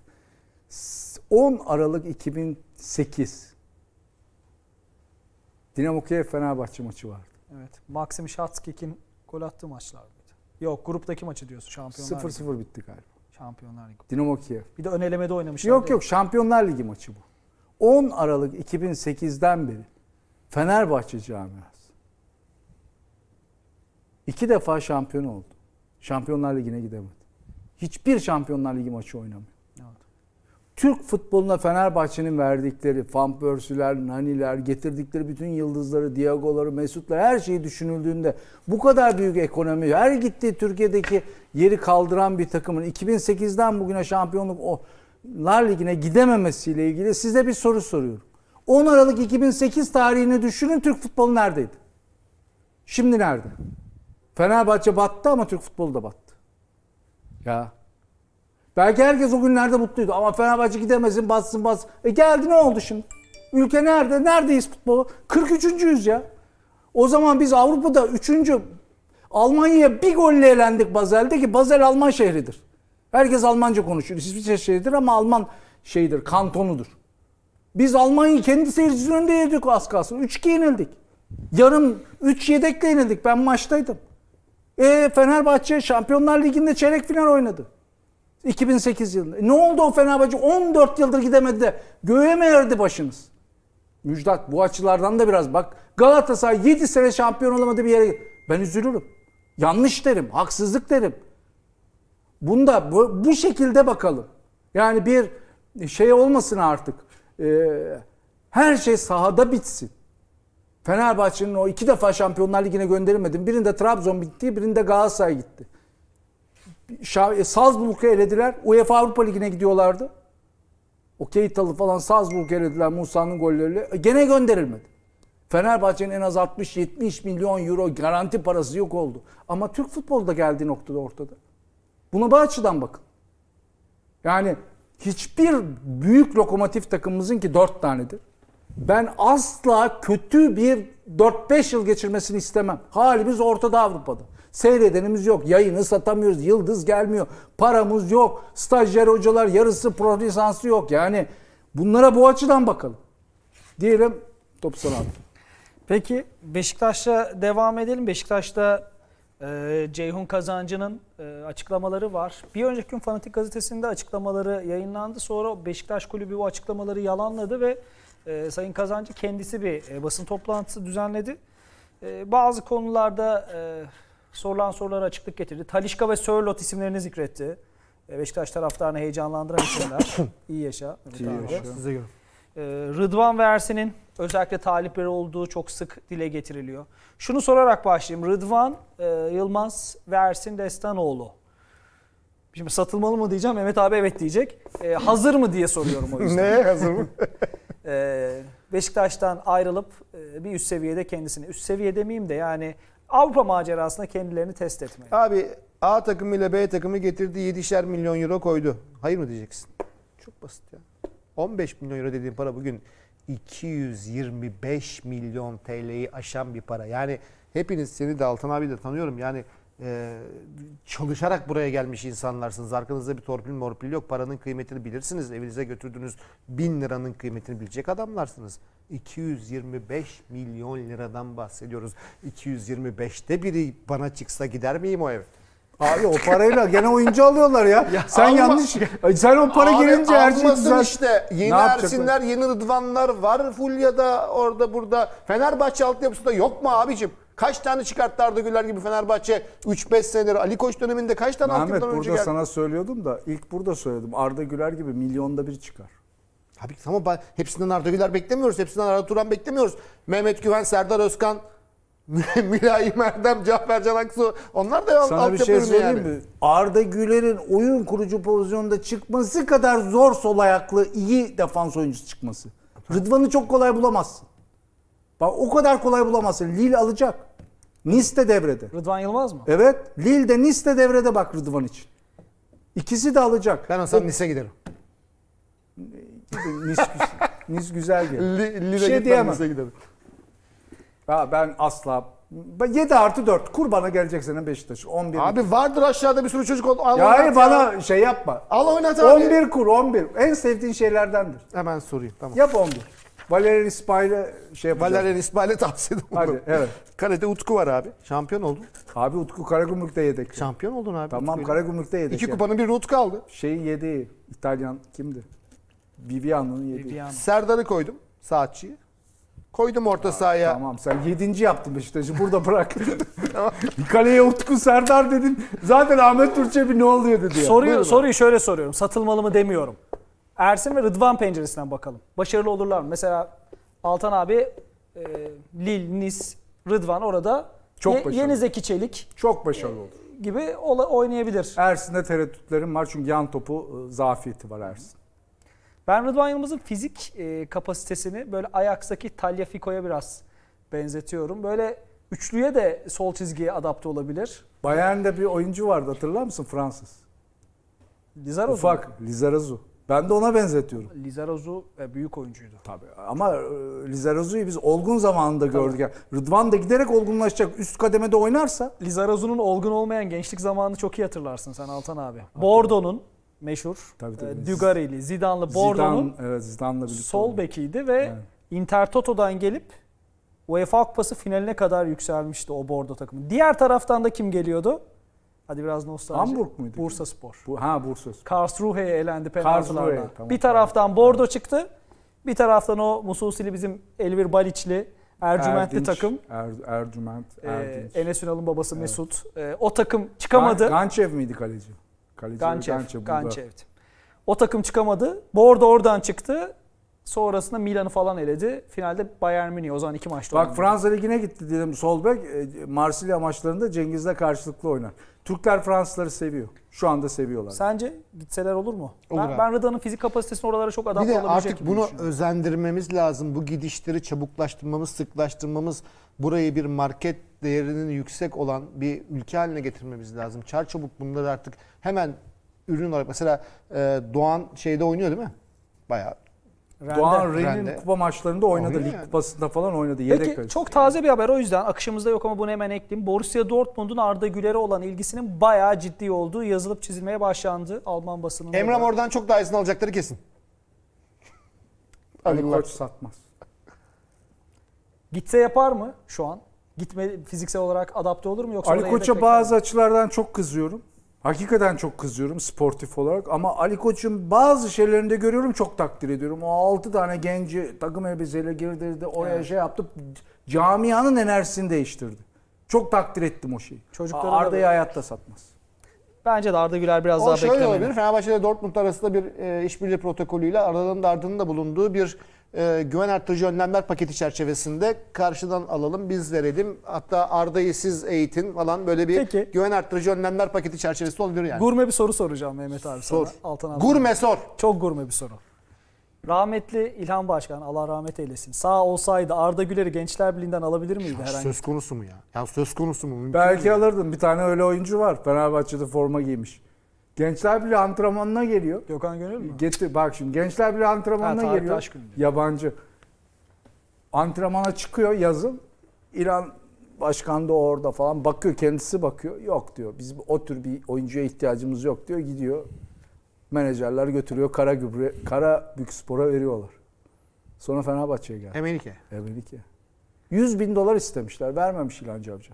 10 Aralık 2008 Dinamo Kiev Fenerbahçe maçı vardı. Evet. Maxim Şatskik'in gol attığı maçlar. Yok gruptaki maçı diyorsun Şampiyonlar 0-0 bitti galiba. Şampiyonlar Ligi. Dinamo Kiev. Bir de ön elemede oynamışlar. Yok yok Şampiyonlar Ligi maçı bu. 10 Aralık 2008'den beri Fenerbahçe camiası İki defa şampiyon oldu. Şampiyonlar Ligi'ne gidemedi. Hiçbir Şampiyonlar Ligi maçı oynamıyor. Türk futboluna Fenerbahçe'nin verdikleri Van Persie'ler, Nani'ler, getirdikleri bütün yıldızları, Diago'ları, Mesut'lar her şeyi düşünüldüğünde bu kadar büyük ekonomi, her gittiği Türkiye'deki yeri kaldıran bir takımın 2008'den bugüne şampiyonluk o Lar Ligi'ne gidememesiyle ilgili size bir soru soruyorum. 10 Aralık 2008 tarihini düşünün Türk futbolu neredeydi? Şimdi nerede? Fenerbahçe battı ama Türk futbolu da battı. Ya Belki herkes o günlerde mutluydu. Ama Fenerbahçe gidemezsin bassın bas. E geldi ne oldu şimdi? Ülke nerede? Neredeyiz futbolu? 43.yüz ya. O zaman biz Avrupa'da 3. Almanya'ya bir golle elendik Bazel'de ki Bazel Alman şehridir. Herkes Almanca konuşuyor. İsviçre şehridir ama Alman şeyidir, kantonudur. Biz Almanya'yı kendi seyircisinin önünde yedik az kalsın. 3-2 yenildik. Yarım 3 yedekle yenildik. Ben maçtaydım. E, Fenerbahçe Şampiyonlar Ligi'nde çeyrek final oynadı. 2008 yılında. E, ne oldu o Fenerbahçe? 14 yıldır gidemedi de göğe mi erdi başınız? Müjdat bu açılardan da biraz bak. Galatasaray 7 sene şampiyon olamadı bir yere. Ben üzülürüm. Yanlış derim, haksızlık derim. Bunda bu, bu şekilde bakalım. Yani bir şey olmasın artık. Ee, her şey sahada bitsin. Fenerbahçe'nin o iki defa Şampiyonlar Ligi'ne gönderilmedi. Birinde Trabzon bitti, birinde Galatasaray gitti. E, Salzburg'u elediler. UEFA Avrupa Ligi'ne gidiyorlardı. O Keitalı falan Salzburg'u elediler Musa'nın golleriyle. E, gene gönderilmedi. Fenerbahçe'nin en az 60-70 milyon euro garanti parası yok oldu. Ama Türk futbolu da geldiği noktada ortada. Buna bu açıdan bakın. Yani hiçbir büyük lokomotif takımımızın ki 4 tanedir. Ben asla kötü bir 4-5 yıl geçirmesini istemem. Halimiz ortada Avrupa'da. Seyredenimiz yok. Yayını satamıyoruz. Yıldız gelmiyor. Paramız yok. Stajyer hocalar yarısı pro lisansı yok. Yani bunlara bu açıdan bakalım. Diyelim top sana Peki Beşiktaş'la devam edelim. Beşiktaş'ta e, Ceyhun Kazancı'nın e, açıklamaları var. Bir önceki gün Fanatik Gazetesi'nde açıklamaları yayınlandı. Sonra Beşiktaş Kulübü bu açıklamaları yalanladı ve e, Sayın Kazancı kendisi bir e, basın toplantısı düzenledi. E, bazı konularda e, sorulan sorulara açıklık getirdi. Talişka ve Sörlot isimlerini zikretti. E, Beşiktaş taraftarını heyecanlandıran isimler. İyi yaşa. İyi yaşa. Size göre. E, Rıdvan ve Ersin'in özellikle talipleri olduğu çok sık dile getiriliyor. Şunu sorarak başlayayım. Rıdvan, e, Yılmaz ve Ersin Destanoğlu. Şimdi satılmalı mı diyeceğim, Mehmet abi evet diyecek. Ee, hazır mı diye soruyorum o yüzden. Neye hazır mı? ee, Beşiktaş'tan ayrılıp bir üst seviyede kendisini, üst seviye demeyeyim de yani Avrupa macerasına kendilerini test etmeye. Abi A takımı ile B takımı getirdi 7'şer milyon euro koydu. Hayır mı diyeceksin? Çok basit ya. 15 milyon euro dediğin para bugün 225 milyon TL'yi aşan bir para. Yani hepiniz seni de Altan abi de tanıyorum. Yani ee, çalışarak buraya gelmiş insanlarsınız. Arkanızda bir torpil morpil yok. Paranın kıymetini bilirsiniz. Evinize götürdüğünüz bin liranın kıymetini bilecek adamlarsınız. 225 milyon liradan bahsediyoruz. 225'te biri bana çıksa gider miyim o eve? Abi o parayla gene oyuncu alıyorlar ya. ya sen alma. yanlış. Sen o para gelince her şey düzel. işte. Yeni Ersinler, yeni Rıdvanlar var Fulya'da orada burada. Fenerbahçe altyapısında yok mu abicim? Kaç tane Arda Güler gibi Fenerbahçe 3-5 senedir Ali Koç döneminde kaç tane Mehmet burada önce sana söylüyordum da ilk burada söyledim. Arda Güler gibi milyonda bir çıkar. Tabii ki ama hepsinden Arda Güler beklemiyoruz. Hepsinden Arda Turan beklemiyoruz. Mehmet Güven, Serdar Özkan, Mülayim Erdem, Cafer Can Aksu onlar da Sana bir şey söyleyeyim yani. mi? Arda Güler'in oyun kurucu pozisyonda çıkması kadar zor sol ayaklı iyi defans oyuncusu çıkması. Rıdvan'ı çok kolay bulamazsın. Bak o kadar kolay bulamazsın. Lille alacak. Nice de devrede. Rıdvan Yılmaz mı? Evet. de Nice de devrede bak Rıdvan için. İkisi de alacak. Ben olsam e, Nice'e giderim. Nice, nice güzel gel. Lille şey diyemem. Nice'e giderim. Ya ben asla 7 artı 4 kurbana gelecek senin Beşiktaş 11. Abi vardır aşağıda bir sürü çocuk oldu. Al ya bana ya. şey yapma. Al oynat abi. 11 kur 11. En sevdiğin şeylerdendir. Hemen sorayım tamam. Yap 11. Valerian İsmail'e şey Valerian İsmail'e tavsiye Hadi evet. Kalede Utku var abi. Şampiyon oldun. Abi Utku Karagümrük'te yedek. Şampiyon oldun abi. Tamam Karagümrük'te yedek. İki yani. kupanın bir Utku aldı. Şeyi yedi. İtalyan kimdi? Viviano'nun yedi. Viviano. Serdar'ı koydum. Saatçiyi. Koydum orta Aa, sahaya. Tamam sen yedinci yaptın Beşiktaş'ı burada bırak. kaleye Utku Serdar dedin. Zaten Ahmet Türkçe bir ne oluyor dedi. Ya. Soruyu, soruyu şöyle soruyorum. Satılmalı mı demiyorum. Ersin ve Rıdvan penceresinden bakalım. Başarılı olurlar mı? Mesela Altan abi e, Lil, Nis, Rıdvan orada çok başarılı. Yeni Zeki Çelik çok başarılı olur. E, gibi oynayabilir. Ersin'de tereddütlerim var çünkü yan topu e, zafiyeti var Ersin. Ben Rıdvan Yılmaz'ın fizik e, kapasitesini böyle Ajax'taki Talyafiko'ya biraz benzetiyorum. Böyle üçlüye de sol çizgiye adapte olabilir. Bayern'de bir oyuncu vardı hatırlar mısın Fransız? Lizarazu. Ufak Lizarazu. Ben de ona benzetiyorum. Lizarazu e, büyük oyuncuydu. Tabii ama e, Lizarazu'yu biz olgun zamanında Tabii. gördük. Yani Rıdvan da giderek olgunlaşacak. Üst kademede oynarsa. Lizarazu'nun olgun olmayan gençlik zamanını çok iyi hatırlarsın sen Altan abi. Hatta. Bordo'nun meşhur tabii, tabii. E, Dugarili, Zidane'lı Bordo'nun Zidane, evet, sol oldu. bekiydi ve evet. Inter Toto'dan gelip UEFA Kupası finaline kadar yükselmişti o Bordo takımı. Diğer taraftan da kim geliyordu? Hadi biraz nostalji. Hamburg muydu? Bursa Spor. Bu, ha Bursa Spor. Karlsruhe'ye elendi penaltılardan. tamam, bir taraftan tamam. Bordo çıktı. Bir taraftan o Mususili bizim Elvir Baliçli, Ercümentli Erdinç, takım. Er, Ercüment, ee, Erdinç. Ee, Enes Ünal'ın babası evet. Mesut. Ee, o takım çıkamadı. Gançev miydi kaleci? kaleci Gançev, Gançev, Gançev'di. O takım çıkamadı. Bordo oradan çıktı. Sonrasında Milan'ı falan eledi. Finalde Bayern Münih. O zaman iki maçta Bak oynadı. Fransa Ligi'ne gitti dedim. Solbek e, Marsilya maçlarında Cengiz'le karşılıklı oynar. Türkler Fransızları seviyor. Şu anda seviyorlar. Sence gitseler olur mu? Olur ben, abi. ben Rıda'nın fizik kapasitesini oralara çok adapte olabilecek Bir de artık bunu özendirmemiz lazım. Bu gidişleri çabuklaştırmamız, sıklaştırmamız, burayı bir market değerinin yüksek olan bir ülke haline getirmemiz lazım. Çar çabuk bunları artık hemen ürün olarak mesela e, Doğan şeyde oynuyor değil mi? Bayağı Rende. Doğan Ren'in kupa maçlarında oynadı. Oynuyor Lig yani. kupasında falan oynadı. Yedek Peki çok taze bir haber o yüzden akışımızda yok ama bunu hemen ekleyeyim. Borussia Dortmund'un Arda Güler'e olan ilgisinin bayağı ciddi olduğu yazılıp çizilmeye başlandı Alman basınında. Emre oradan çok daha izin alacakları kesin. Ali Koç satmaz. Gitse yapar mı şu an? Gitme fiziksel olarak adapte olur mu yoksa Ali Koç'a bazı açılardan çok kızıyorum. Hakikaten çok kızıyorum sportif olarak ama Ali Koç'un bazı şeylerinde görüyorum çok takdir ediyorum. O 6 tane genci takım elbiseyle girdirdi, oraya evet. şey yaptı. Camianın enerjisini değiştirdi. Çok takdir ettim o şeyi. Çocukları Arda'yı hayatta satmaz. Bence de Arda Güler biraz o daha beklemeli. O şöyle olabilir. Fenerbahçe ile Dortmund arasında bir e, işbirliği protokolüyle Arda'nın da Ardanın da bulunduğu bir e, güven artırıcı önlemler paketi çerçevesinde karşıdan alalım biz verelim. Hatta Arda'yı siz eğitin falan böyle bir Peki. güven artırıcı önlemler paketi çerçevesinde olabilir yani. Gurme bir soru soracağım Mehmet abi sor. sana. Altan abi. Gurme sor. Çok gurme bir soru. Rahmetli İlhan Başkan Allah rahmet eylesin. Sağ olsaydı Arda Güler'i Gençler Birliği'nden alabilir miydi ya herhangi? Söz konusu mu ya? Ya söz konusu mu? Mümkün Belki mi? alırdın. Bir tane öyle oyuncu var. Fenerbahçe'de forma giymiş. Gençler bile antrenmanına geliyor. Gökhan Gönül mü? Getir, bak şimdi gençler bile antrenmanına ha, geliyor. Yabancı. Antrenmana çıkıyor yazın. İran başkan da orada falan bakıyor kendisi bakıyor. Yok diyor biz o tür bir oyuncuya ihtiyacımız yok diyor gidiyor. Menajerler götürüyor kara gübre, kara spora veriyorlar. Sonra Fenerbahçe'ye geldi. Emenike. Emenike. 100 bin dolar istemişler vermemiş İlhan Cavcav.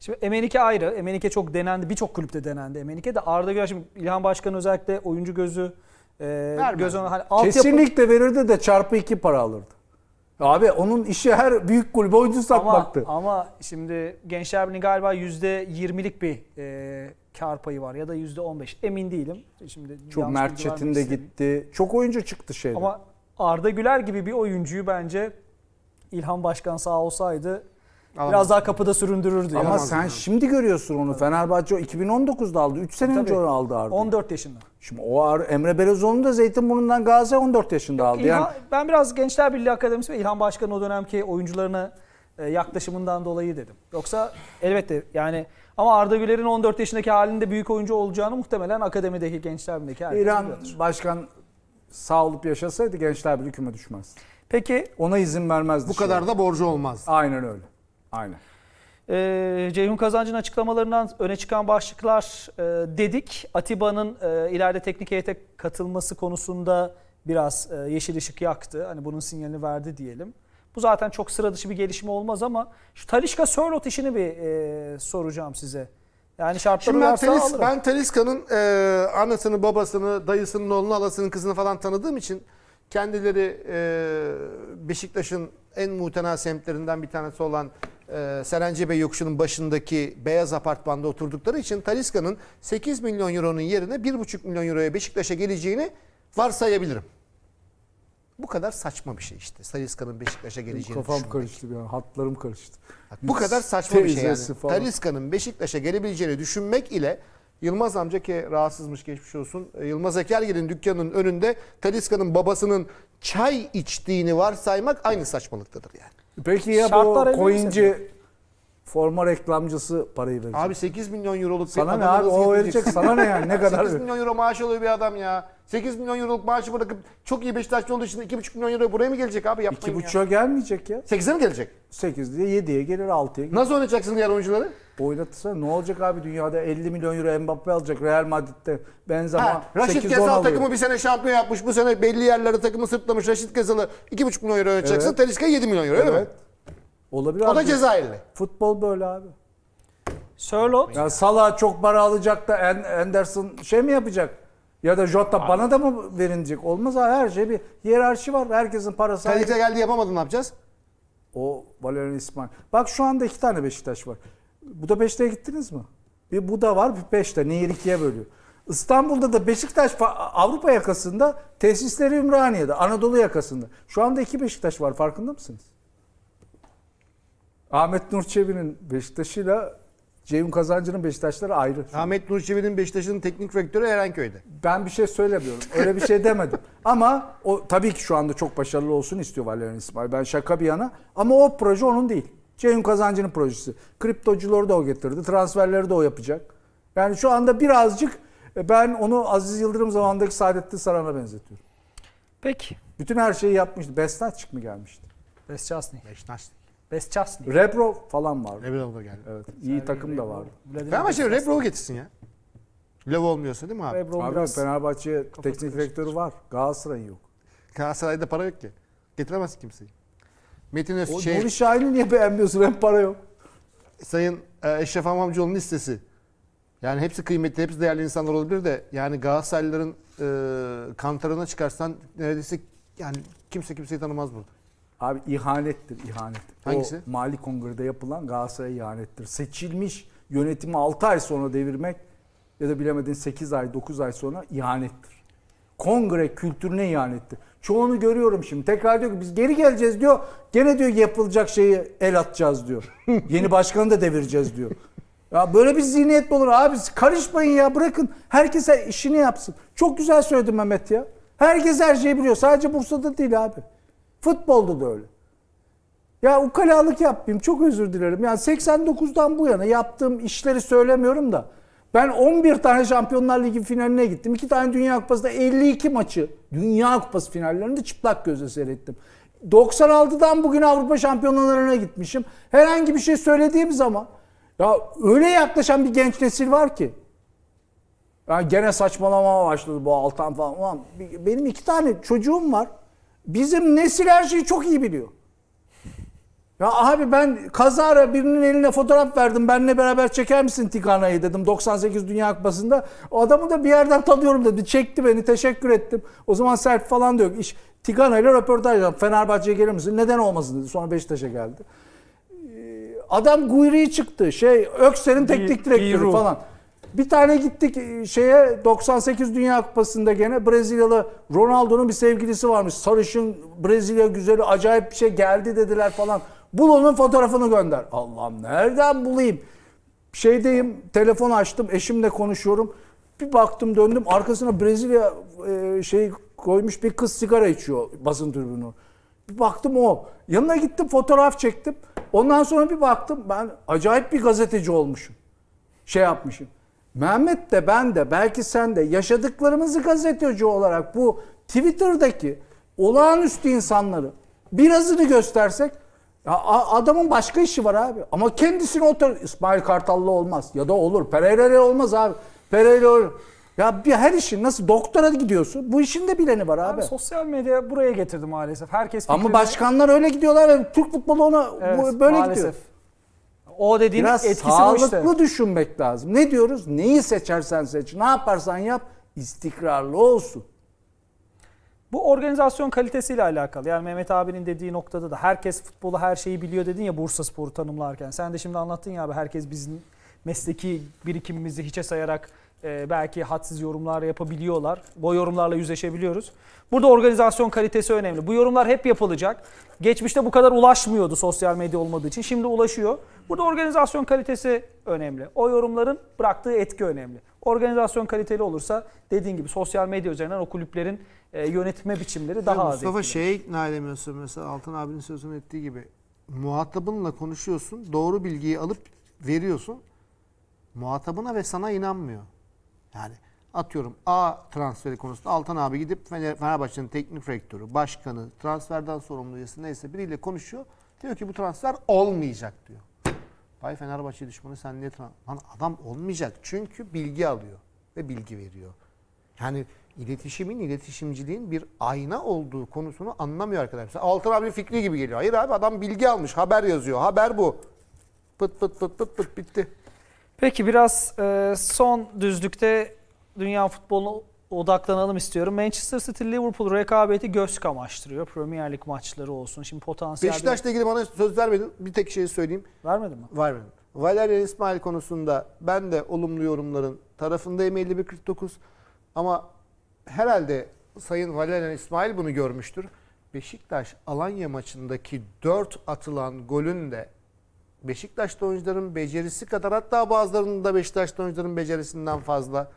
Şimdi Emenike ayrı. Emenike çok denendi. Birçok kulüpte denendi Emenike de. Arda Güler şimdi İlhan Başkan özellikle oyuncu gözü e, göz ona hani altyapı... Kesinlikle verirdi de çarpı iki para alırdı. Abi onun işi her büyük kulübe oyuncu satmaktı. Ama, ama şimdi Gençler Birliği galiba %20'lik bir e, kar payı var ya da %15. Emin değilim. Şimdi Çok Mert Çetin de gitti. Çok oyuncu çıktı şeyde. Ama Arda Güler gibi bir oyuncuyu bence İlhan Başkan sağ olsaydı Alamaz. Biraz daha kapıda süründürürdü. Ama ya. sen yani. şimdi görüyorsun onu. Evet. Fenerbahçe 2019'da aldı. 3 sene e, Tabii. önce onu aldı Arda. 14 yaşında. Şimdi o Ar Emre Belezoğlu'nu da Zeytinburnu'ndan Gazi 14 yaşında aldı. İlhan, yani... Ben biraz Gençler Birliği Akademisi ve İlhan Başkan'ın o dönemki oyuncularına e, yaklaşımından dolayı dedim. Yoksa elbette yani ama Arda Güler'in 14 yaşındaki halinde büyük oyuncu olacağını muhtemelen akademideki gençler birliğindeki herkes İran biliyordur. başkan sağ olup yaşasaydı gençler birliği küme düşmez. Peki ona izin vermezdi. Bu kadar da borcu olmaz. Aynen öyle. Aynen. E, Ceyhun Kazancı'nın açıklamalarından öne çıkan başlıklar e, dedik. Atiba'nın e, ileride teknik heyete katılması konusunda biraz e, yeşil ışık yaktı. Hani bunun sinyalini verdi diyelim. Bu zaten çok sıra dışı bir gelişme olmaz ama şu Talişka Sörlot işini bir e, soracağım size. Yani şartları Şimdi ben, Telis, alırım. ben Taliska'nın e, anasını, babasını, dayısının oğlunu, alasının kızını falan tanıdığım için kendileri e, Beşiktaş'ın en mutena semtlerinden bir tanesi olan e, ee, Serencebey yokuşunun başındaki beyaz apartmanda oturdukları için Taliska'nın 8 milyon euronun yerine 1,5 milyon euroya Beşiktaş'a geleceğini varsayabilirim. Bu kadar saçma bir şey işte. Taliska'nın Beşiktaş'a geleceğini Kafam düşünmek. karıştı bir an. Hatlarım karıştı. Bak, bu kadar saçma bir şey yani. Taliska'nın Beşiktaş'a gelebileceğini düşünmek ile Yılmaz amca ki rahatsızmış geçmiş olsun. E, Yılmaz Ekergil'in dükkanının önünde Taliska'nın babasının çay içtiğini varsaymak aynı saçmalıktadır yani. Peki ya Şartlar bu coinci forma reklamcısı parayı verecek. Abi 8 milyon euroluk sana bir ne abi o verecek sana ne yani ne kadar 8 milyon euro maaş alıyor bir adam ya. 8 milyon euroluk maaşı bırakıp çok iyi Beşiktaşlı olduğu için 2,5 milyon euro buraya mı gelecek abi yapmayın 2,5'a ya. gelmeyecek ya. 8'e mi gelecek? 8 diye 7'ye gelir 6'ya gelir. Nasıl oynayacaksın diğer oyuncuları? Oynatırsa ne olacak abi dünyada 50 milyon euro Mbappe alacak Real Madrid'de Benzema ha, Raşit Gezal takımı bir sene şampiyon yapmış bu sene belli yerlere takımı sırtlamış Raşit Gezal'ı 2,5 milyon euro oynatacaksın evet. Talisca 7 milyon euro evet. öyle mi? Olabilir o da Cezayirli. Futbol böyle abi. Sörlot. Ya Salah çok para alacak da Anderson şey mi yapacak? Ya da Jota abi. bana da mı verilecek? Olmaz abi her şey bir hiyerarşi var. Herkesin parası. Kalite geldi yapamadın ne yapacağız? O Valerian İsmail. Bak şu anda iki tane Beşiktaş var. Budapeşte'ye gittiniz mi? Bir Buda var bir Peşte. Nehir ikiye bölüyor. İstanbul'da da Beşiktaş Avrupa yakasında tesisleri Ümraniye'de. Anadolu yakasında. Şu anda iki Beşiktaş var farkında mısınız? Ahmet Nur Çebi'nin Beşiktaş'ıyla Ceyhun Kazancı'nın Beşiktaşları ayrı. Ahmet Nur Çebi'nin Beşiktaş'ın teknik direktörü Erenköy'de. Ben bir şey söylemiyorum. Öyle bir şey demedim. ama o tabii ki şu anda çok başarılı olsun istiyor Valerian İsmail. Ben şaka bir yana. Ama o proje onun değil. Ceyhun Kazancı'nın projesi. Kriptocuları da o getirdi. Transferleri de o yapacak. Yani şu anda birazcık e, ben onu Aziz Yıldırım zamanındaki Saadettin Saran'a benzetiyorum. Peki. Bütün her şeyi yapmıştı. Besnaçık mı gelmişti? Besnaçnik. Besnaçnik. Besçasnik. Rebrov falan var. Rebrov da geldi. Evet. İyi takım Rebrov, da vardı. Fenerbahçe Rebrov'u getirsin ya. Lev olmuyorsa değil mi abi? Rebrov abi biraz Fenerbahçe teknik direktörü var. Galatasaray'ın yok. Galatasaray'da para yok ki. Getiremez kimseyi. Metin Öz şey... Nuri Şahin'i niye beğenmiyorsun? Hem para yok. Sayın e, Eşref Amamcıoğlu'nun listesi. Yani hepsi kıymetli, hepsi değerli insanlar olabilir de yani Galatasaraylıların e, kantarına çıkarsan neredeyse yani kimse kimseyi tanımaz burada. Abi ihanettir ihanet. Hangisi? O Mali Kongre'de yapılan Galatasaray'a ihanettir. Seçilmiş yönetimi 6 ay sonra devirmek ya da bilemedin 8 ay 9 ay sonra ihanettir. Kongre kültürüne ihanettir. Çoğunu görüyorum şimdi. Tekrar diyor ki biz geri geleceğiz diyor. Gene diyor yapılacak şeyi el atacağız diyor. Yeni başkanı da devireceğiz diyor. Ya böyle bir zihniyet mi olur? Abi karışmayın ya bırakın. Herkese işini yapsın. Çok güzel söyledim Mehmet ya. Herkes her şeyi biliyor. Sadece Bursa'da değil abi. Futbolda da öyle. Ya ukalalık yapmayayım çok özür dilerim. Yani 89'dan bu yana yaptığım işleri söylemiyorum da ben 11 tane Şampiyonlar Ligi finaline gittim. 2 tane Dünya Kupası'nda 52 maçı Dünya Kupası finallerinde çıplak gözle seyrettim. 96'dan bugün Avrupa Şampiyonlarına gitmişim. Herhangi bir şey söylediğim zaman ya öyle yaklaşan bir genç nesil var ki. Yani gene saçmalama başladı bu Altan falan. benim iki tane çocuğum var. Bizim nesil her şeyi çok iyi biliyor. Ya abi ben kazara birinin eline fotoğraf verdim. Benle beraber çeker misin Tikana'yı dedim 98 Dünya Kupası'nda. O adamı da bir yerden tanıyorum dedi. Çekti beni teşekkür ettim. O zaman selfie falan da yok. İş, Tigana ile röportaj Fenerbahçe'ye gelir misin? Neden olmasın dedi. Sonra Beşiktaş'a geldi. Ee, adam Guiri çıktı. Şey Ökser'in teknik direktörü falan. Bir tane gittik e, şeye 98 Dünya Kupası'nda gene Brezilyalı Ronaldo'nun bir sevgilisi varmış. Sarışın Brezilya güzeli acayip bir şey geldi dediler falan. Bul onun fotoğrafını gönder. Allah'ım nereden bulayım? Şeydeyim telefon açtım eşimle konuşuyorum. Bir baktım döndüm arkasına Brezilya şey koymuş bir kız sigara içiyor basın tribünü. Bir baktım o. Yanına gittim fotoğraf çektim. Ondan sonra bir baktım ben acayip bir gazeteci olmuşum. Şey yapmışım. Mehmet de ben de belki sen de yaşadıklarımızı gazeteci olarak bu Twitter'daki olağanüstü insanları birazını göstersek ya adamın başka işi var abi. Ama kendisini otur İsmail Kartallı olmaz ya da olur. Pereira olmaz abi. Pereira Ya bir her işin nasıl doktora gidiyorsun? Bu işin de bileni var abi. abi sosyal medya buraya getirdi maalesef. Herkes fikrini... Ama başkanlar öyle gidiyorlar ve Türk futbolu ona evet, böyle maalesef. gidiyor o dediğin Biraz etkisi sağlıklı işte. düşünmek lazım. Ne diyoruz? Neyi seçersen seç, ne yaparsan yap istikrarlı olsun. Bu organizasyon kalitesiyle alakalı. Yani Mehmet abinin dediği noktada da herkes futbolu her şeyi biliyor dedin ya Bursa Spor'u tanımlarken. Sen de şimdi anlattın ya abi herkes bizim mesleki birikimimizi hiçe sayarak e, belki hadsiz yorumlar yapabiliyorlar. Bu yorumlarla yüzleşebiliyoruz. Burada organizasyon kalitesi önemli. Bu yorumlar hep yapılacak. Geçmişte bu kadar ulaşmıyordu sosyal medya olmadığı için. Şimdi ulaşıyor. Burada organizasyon kalitesi önemli. O yorumların bıraktığı etki önemli. Organizasyon kaliteli olursa dediğin gibi sosyal medya üzerinden o kulüplerin e, yönetme biçimleri daha Mustafa az Mustafa şeye ikna edemiyorsun mesela Altın abinin sözünü ettiği gibi. Muhatabınla konuşuyorsun. Doğru bilgiyi alıp veriyorsun. Muhatabına ve sana inanmıyor. Yani atıyorum A transferi konusunda Altan abi gidip Fener, Fenerbahçe'nin teknik rektörü, başkanı, transferden sorumlu üyesi neyse biriyle konuşuyor. Diyor ki bu transfer olmayacak diyor. Bay Fenerbahçe düşmanı sen niye transfer... Lan adam olmayacak çünkü bilgi alıyor ve bilgi veriyor. Yani iletişimin, iletişimciliğin bir ayna olduğu konusunu anlamıyor arkadaşlar. Altan abi fikri gibi geliyor. Hayır abi adam bilgi almış, haber yazıyor. Haber bu. Pıt pıt pıt pıt pıt bitti. Peki biraz e, son düzlükte dünya futboluna odaklanalım istiyorum. Manchester City Liverpool rekabeti göz kamaştırıyor. Premier Lig maçları olsun. Şimdi potansiyel Beşiktaş'la bir... ilgili bana söz vermedin. Bir tek şey söyleyeyim. Vermedin mi? Vermedim. Valerian İsmail konusunda ben de olumlu yorumların tarafındayım 51-49. Ama herhalde Sayın Valerian İsmail bunu görmüştür. Beşiktaş Alanya maçındaki 4 atılan golün de Beşiktaşlı oyuncuların becerisi kadar hatta bazılarının da Beşiktaşlı oyuncuların becerisinden fazla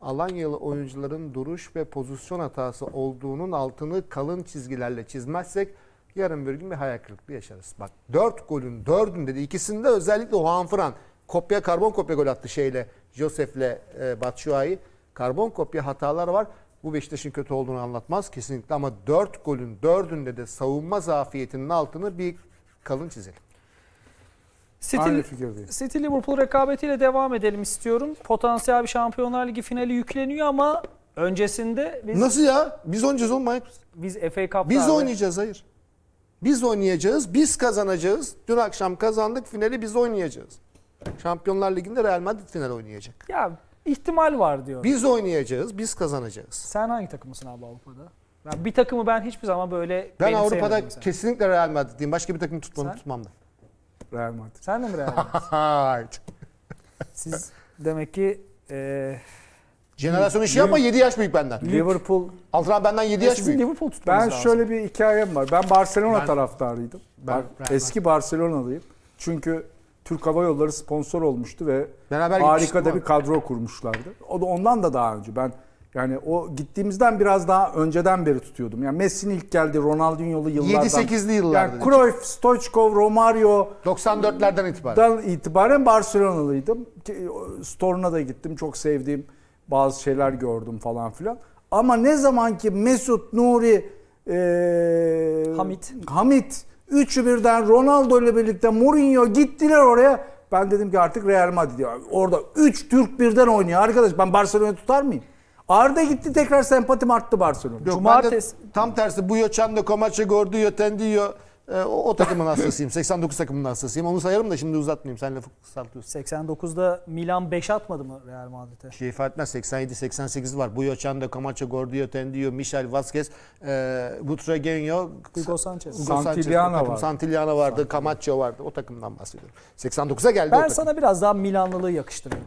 Alanyalı oyuncuların duruş ve pozisyon hatası olduğunun altını kalın çizgilerle çizmezsek yarın bir gün bir hayal kırıklığı yaşarız. Bak 4 golün 4'ünde de ikisinde özellikle Juan Fran kopya karbon kopya gol attı şeyle Josef'le e, Batshuayi. Karbon kopya hatalar var. Bu Beşiktaş'ın kötü olduğunu anlatmaz kesinlikle ama 4 golün 4'ünde de savunma zafiyetinin altını bir kalın çizelim. City, Liverpool rekabetiyle devam edelim istiyorum. Potansiyel bir Şampiyonlar Ligi finali yükleniyor ama öncesinde biz... Nasıl ya? Biz oynayacağız oğlum Biz FA Cup'ta... Biz oynayacağız hayır. Biz oynayacağız, biz kazanacağız. Dün akşam kazandık, finali biz oynayacağız. Şampiyonlar Ligi'nde Real Madrid final oynayacak. Ya ihtimal var diyor. Biz oynayacağız, biz kazanacağız. Sen hangi takımısın abi Avrupa'da? Ben bir takımı ben hiçbir zaman böyle... Ben Avrupa'da kesinlikle Real Madrid'im. Başka bir takım tutmam, tutmam da. Real Madrid. Sen de mi Real Madrid? Siz demek ki e, Jenerasyon işi yapma 7 yaş büyük benden. Liverpool. Altıran benden 7 yaş Sizin büyük. Liverpool tutmanız Ben lazım. şöyle bir hikayem var. Ben Barcelona Ben- taraftarıydım. Ben- Ben, ben- eski Barcelona'dayım. Çünkü Türk Hava Yolları sponsor olmuştu ve Beraber harika da bir kadro kurmuşlardı. O da ondan da daha önce. Ben yani o gittiğimizden biraz daha önceden beri tutuyordum. Yani Messi'nin ilk geldi, Ronaldinho'lu yıllardan. 7-8'li yıllardan. Yani Cruyff, Stoichkov, Romario. 94'lerden itibaren. Dan itibaren Barcelonalıydım. E, Storuna da gittim. Çok sevdiğim bazı şeyler gördüm falan filan. Ama ne zaman ki Mesut, Nuri, ee, Hamit. Hamit. Üçü birden Ronaldo ile birlikte Mourinho gittiler oraya. Ben dedim ki artık Real Madrid. Orada üç Türk birden oynuyor. Arkadaş ben Barcelona'yı tutar mıyım? Arda gitti tekrar sempatim arttı Barcelona. Yok, Cumartesi. Tam tersi bu yoçan da Komaçı gördü yotendi yo. E, o, o takımın hastasıyım. 89 takımın hastasıyım. Onu sayarım da şimdi uzatmayayım. Sen lafı kısaltıyorsun. 89'da Milan 5 atmadı mı Real Madrid'e? Şey fark etmez. 87-88 var. Bu Yoçanda, Camacho, Gordillo, Tendillo, Michel Vazquez, e, Butragenio, Hugo Sanchez. Hugo Santillana vardı. Santillana vardı. Camacho vardı. O takımdan bahsediyorum. 89'a geldi ben o takım. Ben sana biraz daha Milanlılığı yakıştırırdım.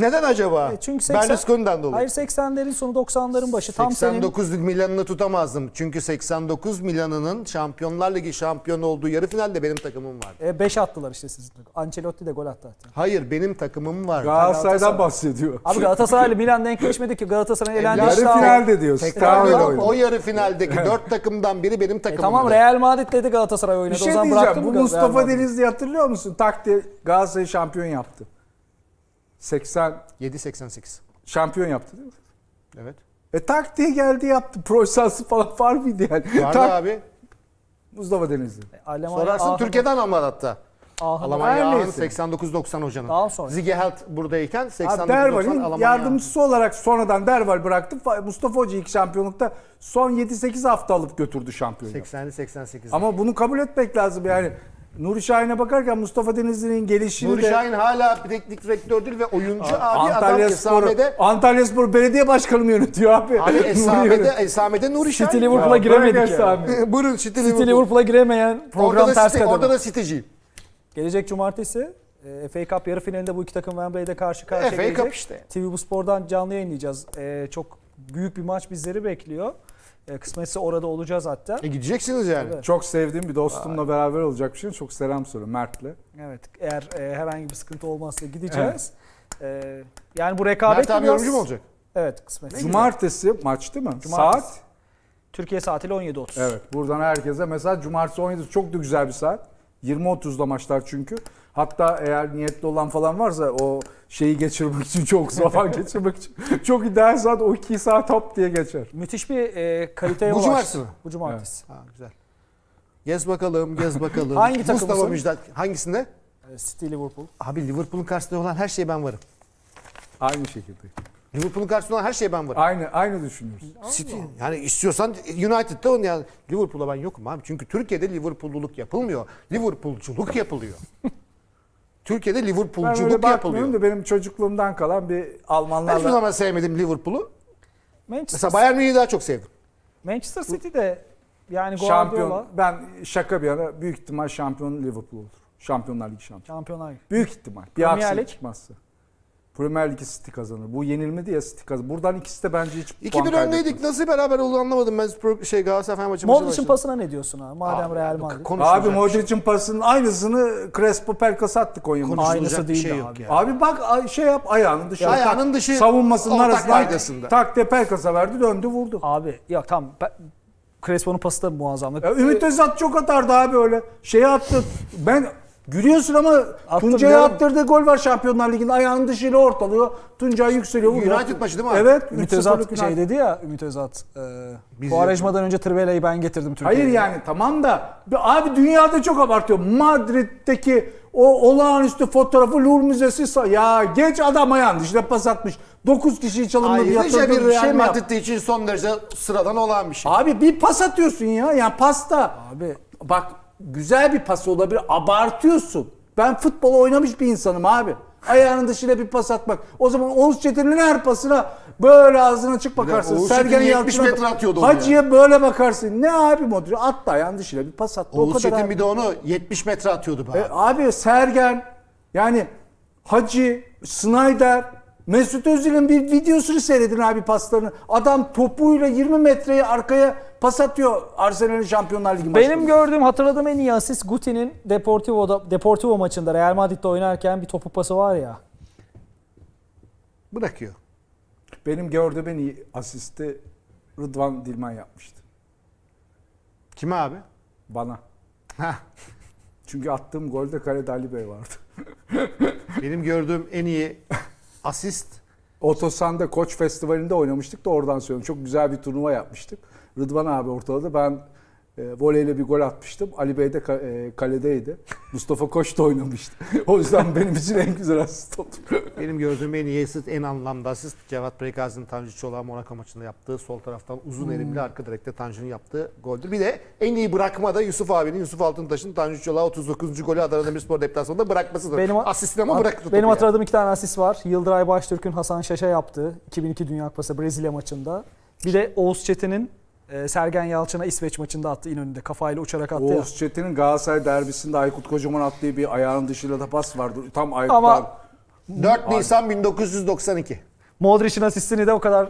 Neden acaba? E çünkü 80, Berlusconi'den dolayı. Hayır 80'lerin sonu 90'ların başı. 89 tam 89 senin... Milan'ını tutamazdım. Çünkü 89 Milan'ının Şampiyonlar Ligi şampiyonu olduğu yarı finalde benim takımım vardı. 5 e, attılar işte sizin. Ancelotti de gol attı hatta. Hayır benim takımım var. Galatasaray'dan bahsediyor. Abi Galatasaray'la Milan denkleşmedi ki Galatasaray e, elendi. Yarı işte finalde diyorsun. Tekrar o, o yarı finaldeki 4 takımdan biri benim takımım. E, tamam Real Madrid'le de Galatasaray oynadı. Bir şey o zaman diyeceğim. Bu Mustafa Denizli hatırlıyor musun? Takti Galatasaray şampiyon yaptı. 87-88. Şampiyon yaptı değil mi? Evet. E tak diye geldi yaptı. Prosesi falan var mıydı yani? Vardı tak... abi. Mustafa Denizli. E, Sorarsın Ahmet. Türkiye'den anlar hatta. Almanya 89-90 hocanın. Daha sonra. Zigi Held buradayken 89-90 Almanya. yardımcısı olarak sonradan Derval bıraktı. Mustafa Hoca ilk şampiyonlukta son 7-8 hafta alıp götürdü şampiyonu. 80'li 88 Ama bunu kabul etmek lazım yani. Nuri Şahin'e bakarken Mustafa Denizli'nin gelişini Nuri de... Şahin hala teknik direktördür ve oyuncu abi, abi Antalya adam Esame'de... Antalya Spor Belediye Başkanı mı yönetiyor abi? Abi Esame'de, Esame'de Nuri Şahin. City Liverpool'a giremedik ya. Yani. Buyurun City Liverpool. Liverpool'a giremeyen program orada ters kadar. Orada da City'ciyim. Gelecek cumartesi e, FA Cup yarı finalinde bu iki takım Wembley'de karşı karşıya FA gelecek. Cup işte. TV Bu Spor'dan canlı yayınlayacağız. Ee, çok büyük bir maç bizleri bekliyor. E, kısmetse orada olacağız hatta. E gideceksiniz yani. Tabii. Çok sevdiğim bir dostumla Vay. beraber olacakmışım. Şey. Çok selam söyle Mert'le. Evet. Eğer e, herhangi bir sıkıntı olmazsa gideceğiz. Evet. E, yani bu rekabet Mert abi biraz... yorumcu mu olacak? Evet kısmet. Cumartesi maç değil mi? Cumartesi. Saat? Türkiye saatiyle 17.30. Evet. Buradan herkese mesaj. Cumartesi 17.30 çok da güzel bir saat. 20.30'da maçlar çünkü. Hatta eğer niyetli olan falan varsa o şeyi geçirmek için çok zaman geçirmek için çok ideal saat o iki saat top diye geçer. Müthiş bir e, kaliteye Bu cumartesi mi? Bu cumartesi. Evet. Ha, güzel. Gez bakalım, gez bakalım. Hangi takımı? Mustafa Müjdat. Hangisinde? E, City Liverpool. Abi Liverpool'un karşısında olan her şeye ben varım. Aynı şekilde. Liverpool'un karşısında olan her şeye ben varım. Aynı aynı düşünüyoruz. City yani istiyorsan United'da onu yani Liverpool'a ben yokum abi. Çünkü Türkiye'de Liverpool'luluk yapılmıyor. Liverpool'culuk yapılıyor. Türkiye'de Liverpoolculuk ben yapılıyor. Da benim çocukluğumdan kalan bir Almanlarla... Ben hiçbir zaman sevmedim Liverpool'u. Manchester Mesela Bayern Münih'i daha çok sevdim. Manchester City de yani şampiyon. Ben şaka bir yana büyük ihtimal şampiyon Liverpool olur. Şampiyonlar Ligi şampiyonu. Şampiyonlar Ligi. Büyük ihtimal. Bir aksilik çıkmazsa. Premier Lig'i City kazanır. Bu yenilmedi ya City kazanır. Buradan ikisi de bence hiç 2 puan 1 öndeydik. Nasıl beraber oldu anlamadım. Ben şey Galatasaray Fenerbahçe maçı Modric'in başladım. pasına ne diyorsun abi? Madem abi, Real Madrid. Abi Modric'in pasının aynısını Crespo Pelkas attı Konya Aynısı değil şey abi. Yani. Abi bak şey yap ayağının dışarı. Ayağının dışı. Tak, savunmasının arasından tak de Pelkas'a verdi döndü vurdu. Abi ya tamam Crespo'nun pası da muazzamdı. Ümit ee, Özat çok atardı abi öyle. Şey attı. ben Gülüyorsun ama Attım Tuncay'a diyorum. gol var Şampiyonlar Ligi'nde. Ayağının dışıyla ortalıyor. Tuncay yükseliyor. vuruyor. United maçı değil mi abi? Evet. Ümit Özat şey dedi ya Ümit Özat. E, Biz Kuvareşma'dan önce Trivella'yı ben getirdim Türkiye'ye. Hayır yani tamam da abi dünyada çok abartıyor. Madrid'deki o olağanüstü fotoğrafı Louvre Müzesi ya genç adam ayağını işte pas atmış. 9 kişiyi çalımlı yatırdı. bir Real şey Madrid için son derece sıradan olan bir şey. Abi bir pas atıyorsun ya. Yani pasta. Abi bak güzel bir pas olabilir. Abartıyorsun. Ben futbol oynamış bir insanım abi. Ayağının dışına bir pas atmak. O zaman Oğuz Çetin'in her pasına böyle ağzına çık bakarsın. Sergen Sergen'in 70 metre atıyordu Hacı'ya yani. böyle bakarsın. Ne abi Modric? Attı ayağının dışına bir pas attı. Oğuz o kadar Çetin abi. bir de onu 70 metre atıyordu. Bana. E, abi Sergen yani Hacı, Snyder Mesut Özil'in bir videosunu seyredin abi paslarını. Adam topuyla 20 metreyi arkaya pas atıyor Arsenal'in Şampiyonlar Ligi maçında. Benim gördüğüm, hatırladığım en iyi asist Guti'nin Deportivo'da, Deportivo maçında Real Madrid'de oynarken bir topu pası var ya. Bırakıyor. Benim gördüğüm en iyi asisti Rıdvan Dilman yapmıştı. Kime abi? Bana. Çünkü attığım golde kalede Ali Bey vardı. Benim gördüğüm en iyi asist. Otosan'da Koç Festivali'nde oynamıştık da oradan söylüyorum. Çok güzel bir turnuva yapmıştık. Rıdvan abi ortaladı. Ben e, voleyle bir gol atmıştım. Ali Bey de e, kaledeydi. Mustafa Koç da oynamıştı. o yüzden benim için en güzel asist oldu. benim gördüğüm en iyisiz, en anlamlı asist Cevat Prekazi'nin Tanju Çolak'a Monaco maçında yaptığı sol taraftan uzun hmm. elimli arka direkte Tanju'nun yaptığı goldür. Bir de en iyi bırakmada Yusuf abinin, Yusuf Altıntaş'ın Tanju Çolak'a 39. golü Adana Demirspor deplasmanında bırakmasıdır. Benim, Asistine ama bıraktı Benim hatırladığım iki tane asist var. Yıldıray Baştürk'ün Hasan Şaş'a yaptığı 2002 Dünya Kupası Brezilya maçında. Bir de Oğuz Çetin'in ee, Sergen Yalçın'a İsveç maçında attı İnönü'nde. Kafayla uçarak attı. Oğuz ya. Çetin'in Galatasaray derbisinde Aykut Kocaman attığı bir ayağının dışıyla da pas vardı. Tam Aykut'tan. Ama... 4 Nisan 1992. Modric'in asistini de o kadar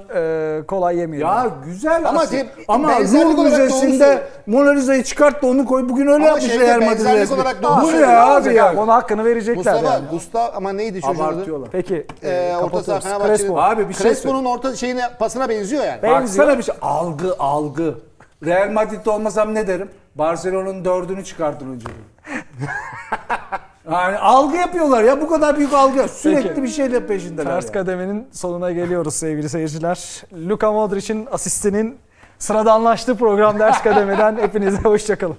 e, kolay yemiyor. Ya güzel ama asist. Şey, ama Ruh Müzesi'nde Mona Lisa'yı çıkart da onu koy. Bugün öyle ama yapmış şey, Real Madrid resmi. Bu ne abi ya? Ona hakkını verecekler Mustafa, yani. Mustafa ama neydi çocuğun Peki. Ee, e, orta saha Fenerbahçe'nin. Crespo. Abi bir şey Crespo'nun orta şeyine pasına benziyor yani. Benziyor. Baksana bir şey. Algı algı. Real Madrid'de olmasam ne derim? Barcelona'nın dördünü çıkartın önce. Yani algı yapıyorlar ya bu kadar büyük algı. Sürekli Peki. bir şeyle peşindeler. Ters yani. sonuna geliyoruz sevgili seyirciler. Luka Modric'in asistinin sıradanlaştığı program ders kademeden hepinize hoşçakalın.